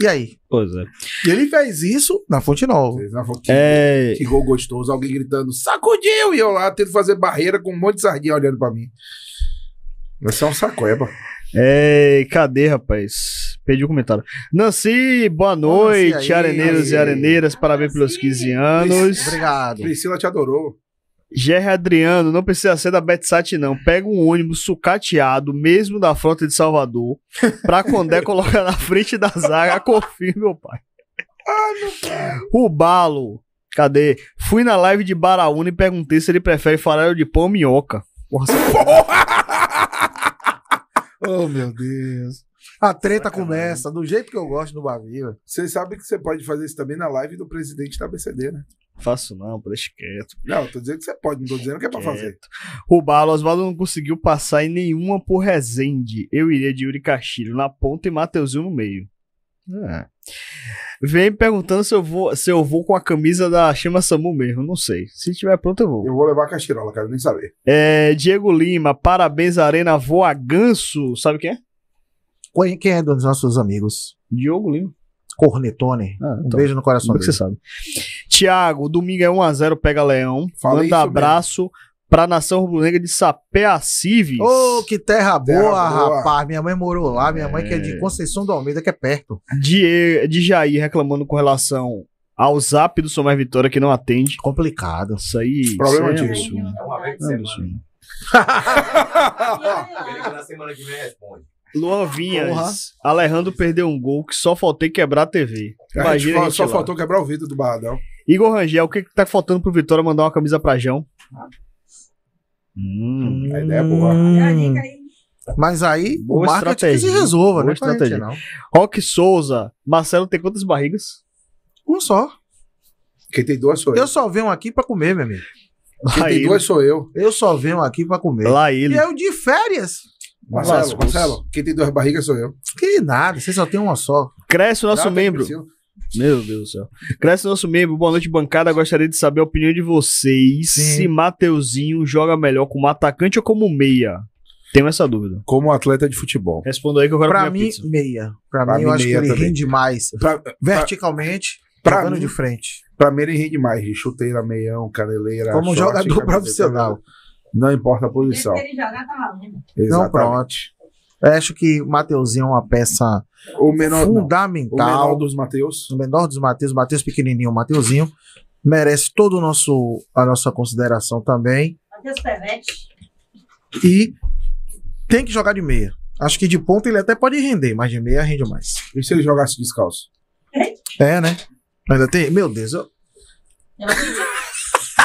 E aí? Pois é. E ele fez isso na Fonte Nova. Fez na Fonte é... Que gol gostoso, alguém gritando, sacudiu! E eu lá tendo fazer barreira com um monte de sardinha olhando pra mim. Você é um sacoeba. É, cadê, rapaz? Perdi o comentário. Nancy, boa noite, Nancy aí, areneiros e areneiras, parabéns Nancy. pelos 15 anos. Obrigado. Priscila te adorou. Gerry Adriano, não precisa ser da Betsat, não. Pega um ônibus sucateado, mesmo da frota de Salvador, pra Condé colocar na frente da zaga. Confio, meu pai. meu pai. O Balo, cadê? Fui na live de Baraúna e perguntei se ele prefere farelo de pão ou minhoca. Porra! Tá oh, meu Deus. A treta começa do jeito que eu gosto no Baviva. Você sabe que você pode fazer isso também na live do presidente da BCD, né? Faço não, deixa quieto. Não, eu tô dizendo que você pode, não tô dizendo que é pra quieto. fazer. O Balo Oswaldo não conseguiu passar em nenhuma por Resende. Eu iria de Yuri Castilho na ponta e Mateuzinho no meio. É. Vem perguntando se eu, vou, se eu vou com a camisa da Chama Samu mesmo. Não sei. Se tiver pronto, eu vou. Eu vou levar a castirola, quero nem saber. É, Diego Lima, parabéns, Arena Voa Ganso. Sabe quem é? Quem é dos nossos amigos? Diogo Lima. Cornetone. Ah, então, um beijo no coração é dele. Você sabe. Tiago, domingo é 1x0, pega Leão. Falei Manda abraço mesmo. pra nação rubro-negra de Sapé Civis. Ô, oh, que terra boa, terra boa, rapaz. Minha mãe morou lá, minha é... mãe que é de é. Conceição do Almeida, que é perto. De, de Jair reclamando com relação ao zap do Somar Vitória que não atende. Complicado. Isso aí. Problema isso é disso. É uma vez por é semana. Na semana que vem responde. Luan Vinhas. Porra. Alejandro perdeu um gol que só faltei quebrar a TV. Imagina. É, a gente, só lá. faltou quebrar o vidro do Barradão. Igor Rangel, o que, que tá faltando pro Vitória mandar uma camisa pra Jão? Hum, a ideia é boa. Hum. Mas aí boa o marketing que se resolva, boa né? Estratégia. Gente, não. Rock Souza, Marcelo tem quantas barrigas? Um só. Quem tem duas sou eu. Eu só venho aqui pra comer, meu amigo. Quem tem duas sou eu. Eu só venho aqui pra comer. Lá ele. E eu é de férias. Marcelo, Marcelo, quem tem duas barrigas sou eu. Que nada, você só tem uma só. Cresce o nosso membro. Meu Deus do céu. Cresce nosso membro. Boa noite, bancada. Gostaria de saber a opinião de vocês. Sim. Se Mateuzinho joga melhor como atacante ou como meia? Tenho essa dúvida. Como atleta de futebol. Responda aí que eu quero Pra mim, pizza. meia. Pra, pra mim, eu acho que ele também. rende mais. Pra, verticalmente, pra mim, de frente. Pra mim, ele rende mais. Chuteira, meião, caneleira. Como jogador profissional. Não importa a posição. Se ele jogar, tá né? Exatamente. Então, pronto. Eu acho que o Mateuzinho é uma peça menor, fundamental. Não. O menor dos Mateus. O menor dos Mateus, Mateus pequenininho, o Mateuzinho. Merece toda a nossa consideração também. Mateus Pevete. E tem que jogar de meia. Acho que de ponta ele até pode render, mas de meia rende mais. E se ele jogasse descalço? É, né? Ainda tem. Meu Deus. Eu...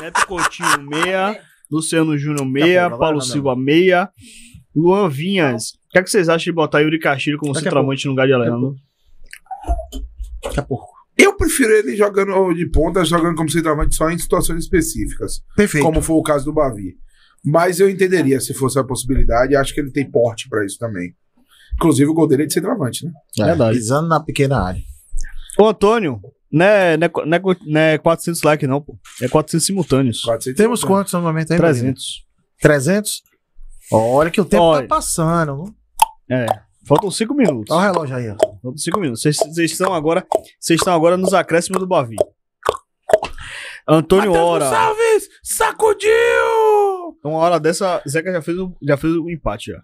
Neto Coutinho, meia. Luciano Júnior tá meia, Paulo Silva meia, Luan Vinhas. O que, é que vocês acham de botar Yuri Castilho como centroavante no lugar de Alejandro? Daqui a pouco. Eu prefiro ele jogando de ponta, jogando como centroavante só em situações específicas. Perfeito. Como foi o caso do Bavi. Mas eu entenderia se fosse a possibilidade. Acho que ele tem porte para isso também. Inclusive o gol dele é de centroavante, né? É, Verdade. Pisando na pequena área. Ô, Antônio, não é, não, é, não, é, não é 400 likes, não, pô. É 400 simultâneos. 400 Temos quantos no momento aí, 300. Marina? 300? Olha que o tempo Olha. tá passando. É. Faltam 5 minutos. Olha o relógio aí, ó. Faltam 5 minutos. Vocês estão agora. Vocês estão agora nos acréscimos do Bavi. Antônio Mateus Hora. Salves! Sacudiu! Uma hora dessa, Zeca já fez o, já fez o empate já.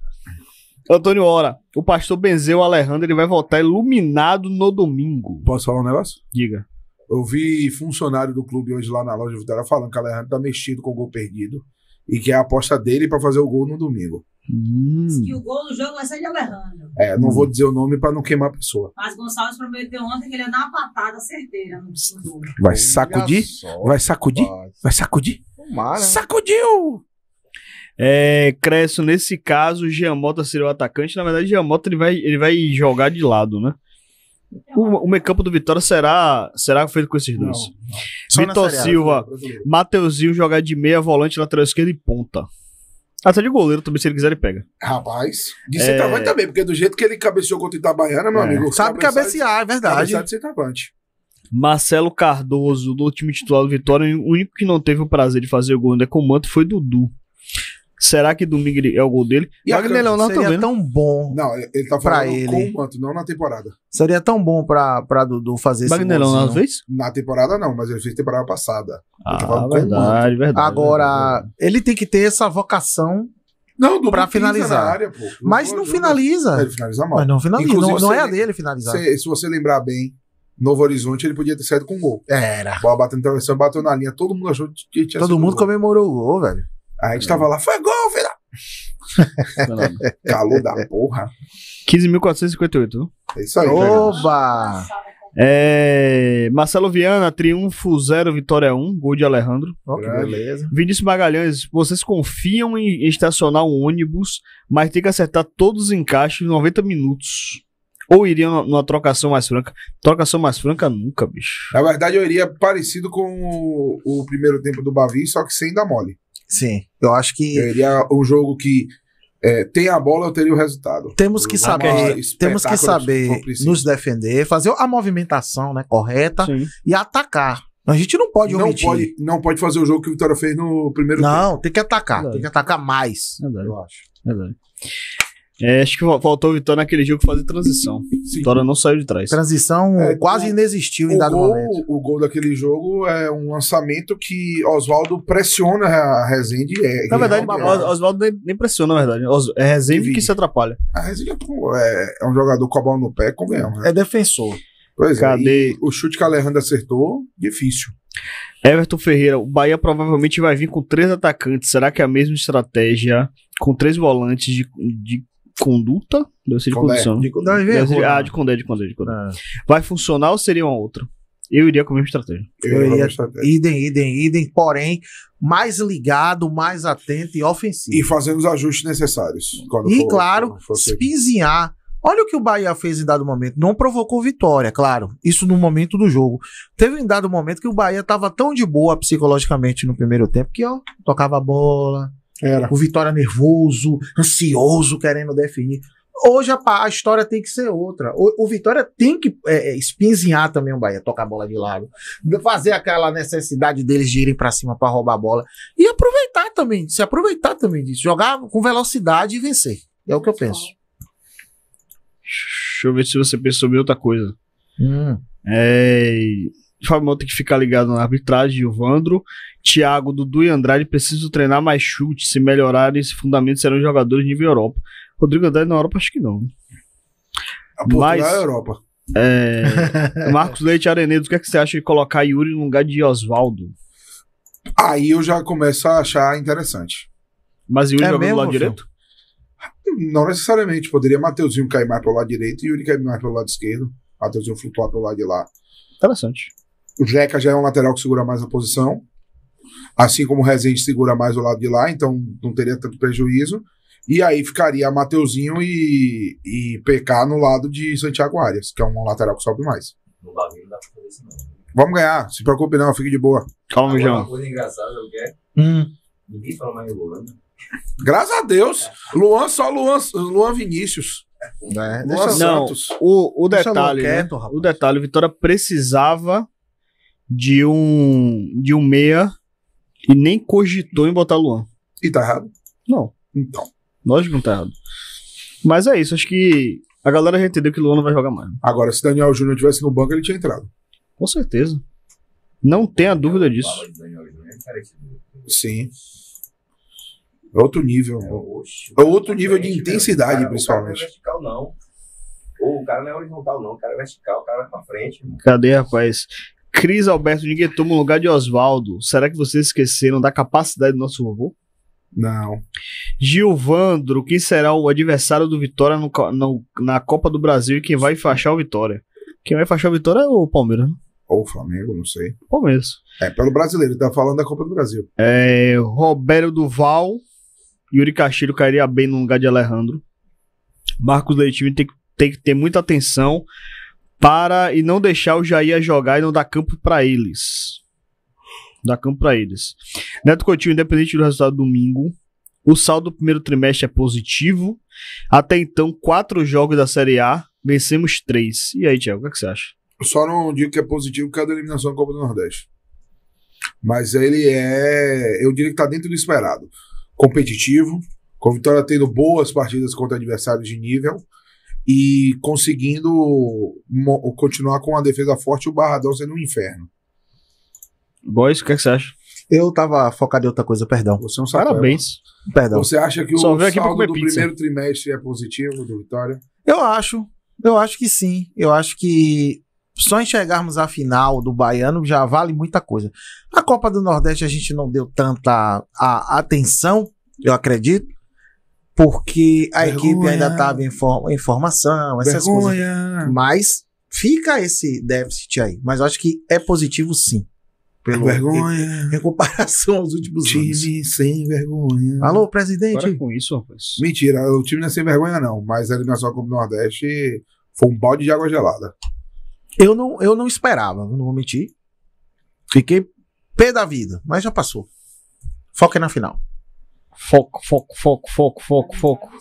Antônio Hora, o pastor Benzeu Alejandro, ele vai voltar iluminado no domingo. Posso falar um negócio? Diga. Eu vi funcionário do clube hoje lá na loja de Vitória falando que o Alejandro tá mexido com o gol perdido e que é a aposta dele para fazer o gol no domingo. Hum. Diz que o gol no jogo vai ser de Alejandro. É, não hum. vou dizer o nome para não queimar a pessoa. Mas Gonçalves prometeu ontem que ele ia dar uma patada certeira no gol. Vai sacudir? Vai sacudir? Vai sacudir? Tomara. Né? Sacudiu! É, Cresce, nesse caso, Giamota seria o atacante. Na verdade, Giamota ele vai, ele vai jogar de lado, né? É o, o meio campo do Vitória será, será feito com esses dois. Vitor Silva, Mateuzinho jogar de meia, volante, lateral esquerda e ponta. Até de goleiro também, se ele quiser, ele pega. Rapaz, de é... centroavante também, porque do jeito que ele cabeceou contra o Itabaiana, meu é. amigo. Sabe cabecear, é verdade. de centroavante. Marcelo Cardoso, do time titular do Vitória, o único que não teve o prazer de fazer o gol ainda né, com o Manto foi Dudu. Será que domingo é o gol dele? E Wagner Leonardo seria também. Tá tão bom. Não, ele tá pra falando ele. com quanto, não na temporada. Seria tão bom pra, pra Dudu fazer esse Wagner Leonardo fez? Na temporada não, mas ele fez temporada passada. Tá ah, verdade, verdade. Agora, verdade. ele tem que ter essa vocação não, do pra é finalizar. Área, pô. Mas não finaliza. Ele finaliza mal. Mas não finaliza. Não, não, é a dele finalizar. Se, se, você lembrar bem, Novo Horizonte ele podia ter saído com gol. Era. A bola bateu na travessão, bateu na linha, todo mundo achou que tinha Todo mundo gol. comemorou o gol, velho a gente tava lá, foi gol, filha. Calor da porra. 15.458. Né? É isso aí. Oba! É. é, Marcelo Viana, triunfo 0, vitória 1, um, gol de Alejandro. Oh, beleza. Vinícius Magalhães, vocês confiam em estacionar um ônibus, mas tem que acertar todos os encaixes em 90 minutos. Ou iriam numa trocação mais franca? Trocação mais franca nunca, bicho. Na verdade, eu iria parecido com o, o primeiro tempo do Bavi, só que sem dar mole. Sim. Eu acho que. Seria um jogo que é, tem a bola, eu teria o resultado. Temos que saber, temos que saber nos defender, fazer a movimentação né, correta Sim. e atacar. A gente não pode não omitir. Pode, não pode fazer o jogo que o Vitória fez no primeiro não, tempo. Não, tem que atacar. Verdade. É tem que atacar mais. É verdade. Eu acho. É verdade. É, acho que faltou o Vitória naquele jogo fazer transição. Sim. Vitória não saiu de trás. Transição é, quase é, inexistiu em dado gol, momento. O gol daquele jogo é um lançamento que Oswaldo pressiona a Rezende. É, na verdade, é, Oswaldo nem, nem, pressiona, na verdade. Os, é Rezende que, que se atrapalha. A Rezende é, é, é, um jogador com a bola no pé, convenhamos. Né? É defensor. Pois Cadê? o chute que a Alejandra acertou, difícil. Everton Ferreira, o Bahia provavelmente vai vir com três atacantes. Será que é a mesma estratégia com três volantes de, de conduta? Deve ser de Condé. condução. De, condé, de, de, ah, de condé, de condé, de é. Ah. Vai funcionar ou seria uma outra? Eu iria com a mesma estratégia. Eu, eu iria. Idem, idem, idem, porém, mais ligado, mais atento e ofensivo. E fazendo os ajustes necessários. E, for, claro, espinzinhar. Olha o que o Bahia fez em dado momento. Não provocou vitória, claro. Isso no momento do jogo. Teve em dado momento que o Bahia estava tão de boa psicologicamente no primeiro tempo que, ó, tocava a bola, era. O Vitória nervoso, ansioso, querendo definir. Hoje a, a história tem que ser outra. O, o Vitória tem que é, é, espinzinhar também o Bahia, tocar a bola de lado, fazer aquela necessidade deles de irem para cima para roubar a bola e aproveitar também, se aproveitar também disso, jogar com velocidade e vencer. É o que eu penso. Deixa eu ver se você pensou em outra coisa. Hum. É, mota, tem que ficar ligado na arbitragem, o Vandro. Thiago, Dudu e Andrade precisam treinar mais chute, se melhorarem, esse fundamentos serão jogadores nível Europa. Rodrigo Andrade na Europa, acho que não. Né? A Mas, é Europa. É, Marcos Leite Arenedo, o que, é que você acha de colocar Yuri no lugar de Oswaldo? Aí eu já começo a achar interessante. Mas Yuri é joga do lado direito? Não necessariamente. Poderia Mateuzinho cair mais pelo lado direito e Yuri cair mais pelo lado esquerdo. Mateuzinho flutuar pelo lado de lá. Interessante. O Jeca já é um lateral que segura mais a posição, assim como o Rezende segura mais o lado de lá, então não teria tanto prejuízo. E aí ficaria Mateuzinho e, e PK no lado de Santiago Arias, que é um lateral que sobe mais. No dá pra né? Vamos ganhar, se preocupe não, fique de boa. Calma, Agora, João. Uma coisa engraçada é o hum. Ninguém fala mais de Luan, Graças a Deus. É. Luan só Luan, Luan Vinícius. Né? Luan não, Santos. O, o detalhe, quieto, né? o detalhe, né? Vitória precisava de um de um meia e nem cogitou em botar Luan. E tá errado? Não. Então. Lógico que não tá errado. Mas é isso, acho que a galera já entendeu que Luan não vai jogar mais. Agora, se Daniel Júnior tivesse no banco, ele tinha entrado. Com certeza. Não tenha dúvida disso. Sim. É outro nível. É, é outro nível é de intensidade, é principalmente. Não não. O cara não é horizontal, não. O cara é vertical, o cara vai pra frente. Cadê, rapaz? Cris Alberto de Guetum no lugar de Oswaldo. Será que vocês esqueceram da capacidade do nosso vovô? Não. Gilvandro, quem será o adversário do Vitória no, no, na Copa do Brasil e quem vai fachar o Vitória? Quem vai fachar o Vitória é o Palmeiras. Né? Ou o Flamengo, não sei. Palmeiras. É, pelo brasileiro, tá falando da Copa do Brasil. É, Roberto Duval, Yuri Castilho cairia bem no lugar de Alejandro. Marcos Leitinho tem, tem que ter muita atenção para e não deixar o Jair jogar e não dar campo para eles. Dar campo para eles. Neto Coutinho, independente do resultado domingo, o saldo do primeiro trimestre é positivo. Até então, quatro jogos da Série A, vencemos três. E aí, Tiago, o que, é que, você acha? Eu só não digo que é positivo que causa é da eliminação da Copa do Nordeste. Mas ele é, eu diria que está dentro do esperado. Competitivo, com vitória tendo boas partidas contra adversários de nível e conseguindo continuar com a defesa forte o Barradão sendo um inferno. Boys, o que, é que você acha? Eu tava focado em outra coisa, perdão. Você é um Parabéns. É. Perdão. Você acha que Só o saldo do pizza. primeiro trimestre é positivo do Vitória? Eu acho. Eu acho que sim. Eu acho que só enxergarmos a final do Baiano já vale muita coisa. A Copa do Nordeste a gente não deu tanta atenção, eu acredito porque a Vergonha. equipe ainda estava em, em formação, essas Vergonha. coisas. Mas fica esse déficit aí. Mas eu acho que é positivo sim. É Pelo, vergonha. Em, em, comparação aos últimos time anos. Time sem vergonha. Alô, presidente. Para com isso, rapaz. Mentira, o time não é sem vergonha, não. Mas a eliminação Copa do Nordeste foi um balde de água gelada. Eu não, eu não esperava, não vou mentir. Fiquei pé da vida, mas já passou. Foca na final. Foco, foco, foco, foco, foco, foco.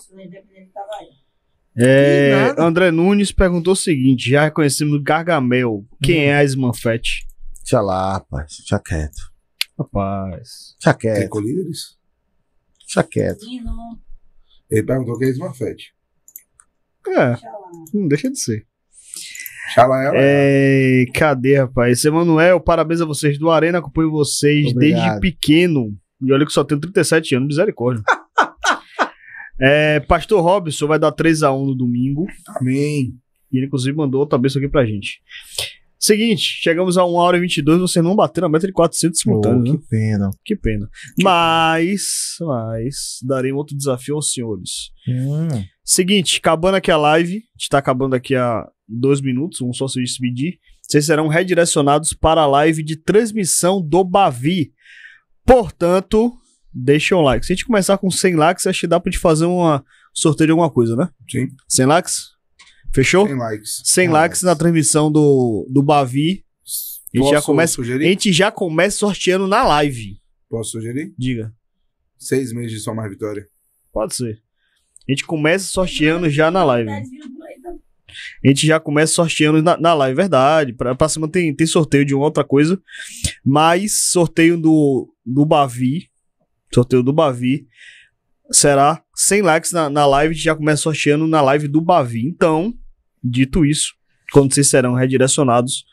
É, André Nunes perguntou o seguinte: já reconhecemos Gargamel. Quem hum. é a Smanfet? Deixa lá, rapaz. Deixa quieto. Rapaz. Deixa quieto. Tem colíderes? Deixa quieto. Ele perguntou quem é Smanfet. É. Não deixa de ser. Xalá ela. É. é, cadê, rapaz? Emanuel, parabéns a vocês do Arena. Acompanho vocês Obrigado. desde pequeno. E olha que só tenho 37 anos, misericórdia. é, Pastor Robson vai dar 3x1 no domingo. Amém. E ele, inclusive, mandou outra bênção aqui pra gente. Seguinte, chegamos a 1 hora e 22, Você não bateu na meta de 400 simultâneos. Oh, que né? pena. Que pena. Mas, mas, darei um outro desafio aos senhores. Hum. Seguinte, acabando aqui a live, está acabando aqui a dois minutos, um só se despedir. Vocês serão redirecionados para a live de transmissão do Bavi. Portanto, deixa um like. Se a gente começar com 100 likes, acho que dá pra gente fazer uma sorteio de alguma coisa, né? Sim. 100 likes? Fechou? 100 likes. 100 likes, likes na transmissão do, do Bavi. A gente, Posso já começa, sugerir? a gente já começa sorteando na live. Posso sugerir? Diga. Seis meses de só mais vitória. Pode ser. A gente começa sorteando já na live. A gente já começa sorteando na, na live, verdade. Pra, pra cima tem, tem sorteio de uma outra coisa. Mas sorteio do do Bavi. Sorteio do Bavi. Será 100 likes na, na live. Já começa sorteando na live do Bavi. Então, dito isso, quando vocês serão redirecionados,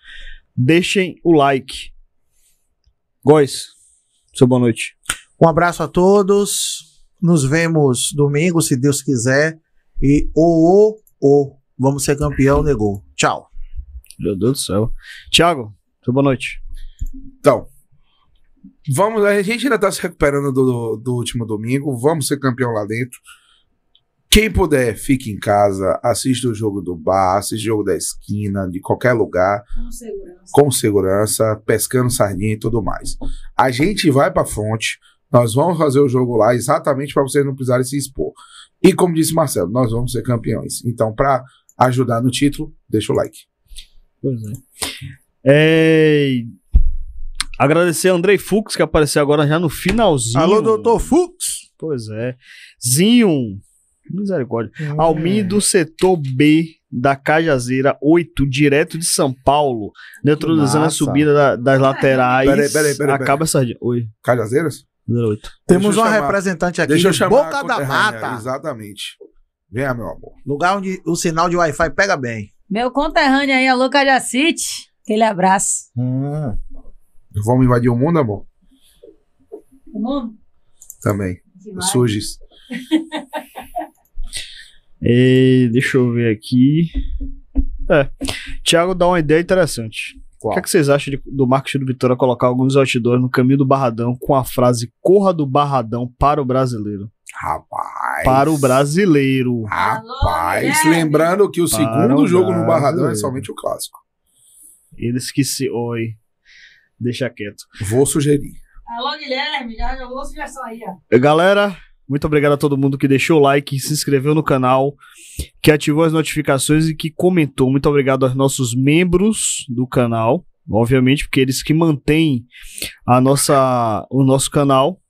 deixem o like. Góis, seu boa noite. Um abraço a todos. Nos vemos domingo, se Deus quiser. E o, o, o. Vamos ser campeão, negou. Tchau. Meu Deus do céu. Tiago, boa noite. Então. Vamos, a gente ainda está se recuperando do, do, último domingo. Vamos ser campeão lá dentro. Quem puder, fique em casa, assista o jogo do bar, assista o jogo da esquina, de qualquer lugar. Com segurança. Com segurança, pescando sardinha e tudo mais. A gente vai a fonte, nós vamos fazer o jogo lá exatamente para vocês não precisarem se expor. E como disse Marcelo, nós vamos ser campeões. Então, para ajudar no título, deixa o like. Pois é. é... Agradecer a Andrei Fux, que apareceu agora já no finalzinho. Alô, doutor Fux! Pois é. Zinho, misericórdia. É. do setor B da Cajazeira 8, direto de São Paulo, neutralizando a subida da, das laterais. Peraí, peraí, peraí. Acaba essa. Oi. Cajazeiras? 08. Temos uma chamar. representante aqui Deixa eu chamar Boca da é, é, Mata. Exatamente. Venha, meu amor. Lugar onde o sinal de Wi-Fi pega bem. Meu conterrâneo aí, alô, Cajacite. Aquele abraço. Hum. Vamos invadir o mundo, amor? O mundo? Também. Surges. e, deixa eu ver aqui. É. Tiago dá uma ideia interessante. Qual? O que, é que vocês acham de, do marketing do Vitória colocar alguns outdoors no caminho do Barradão com a frase Corra do Barradão para o brasileiro? Rapaz. Para o brasileiro. Rapaz. Alô, Lembrando que o para segundo o jogo no Barradão é somente o clássico. Eles que se. Oi deixar quieto. Vou sugerir. Alô, Guilherme, já jogou sugestão aí, ó. Eh, galera, muito obrigado a todo mundo que deixou o like, se inscreveu no canal, que ativou as notificações e que comentou. Muito obrigado aos nossos membros do canal, obviamente, porque eles que mantêm a nossa, o nosso canal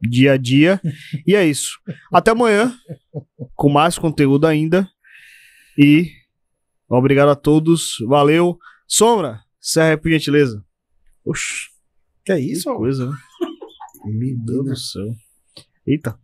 dia a dia. E é isso. Até amanhã, com mais conteúdo ainda. E obrigado a todos. Valeu. Sombra, serra por gentileza. Oxi. Que é isso? Que coisa, né? Meu Deus do céu. Eita.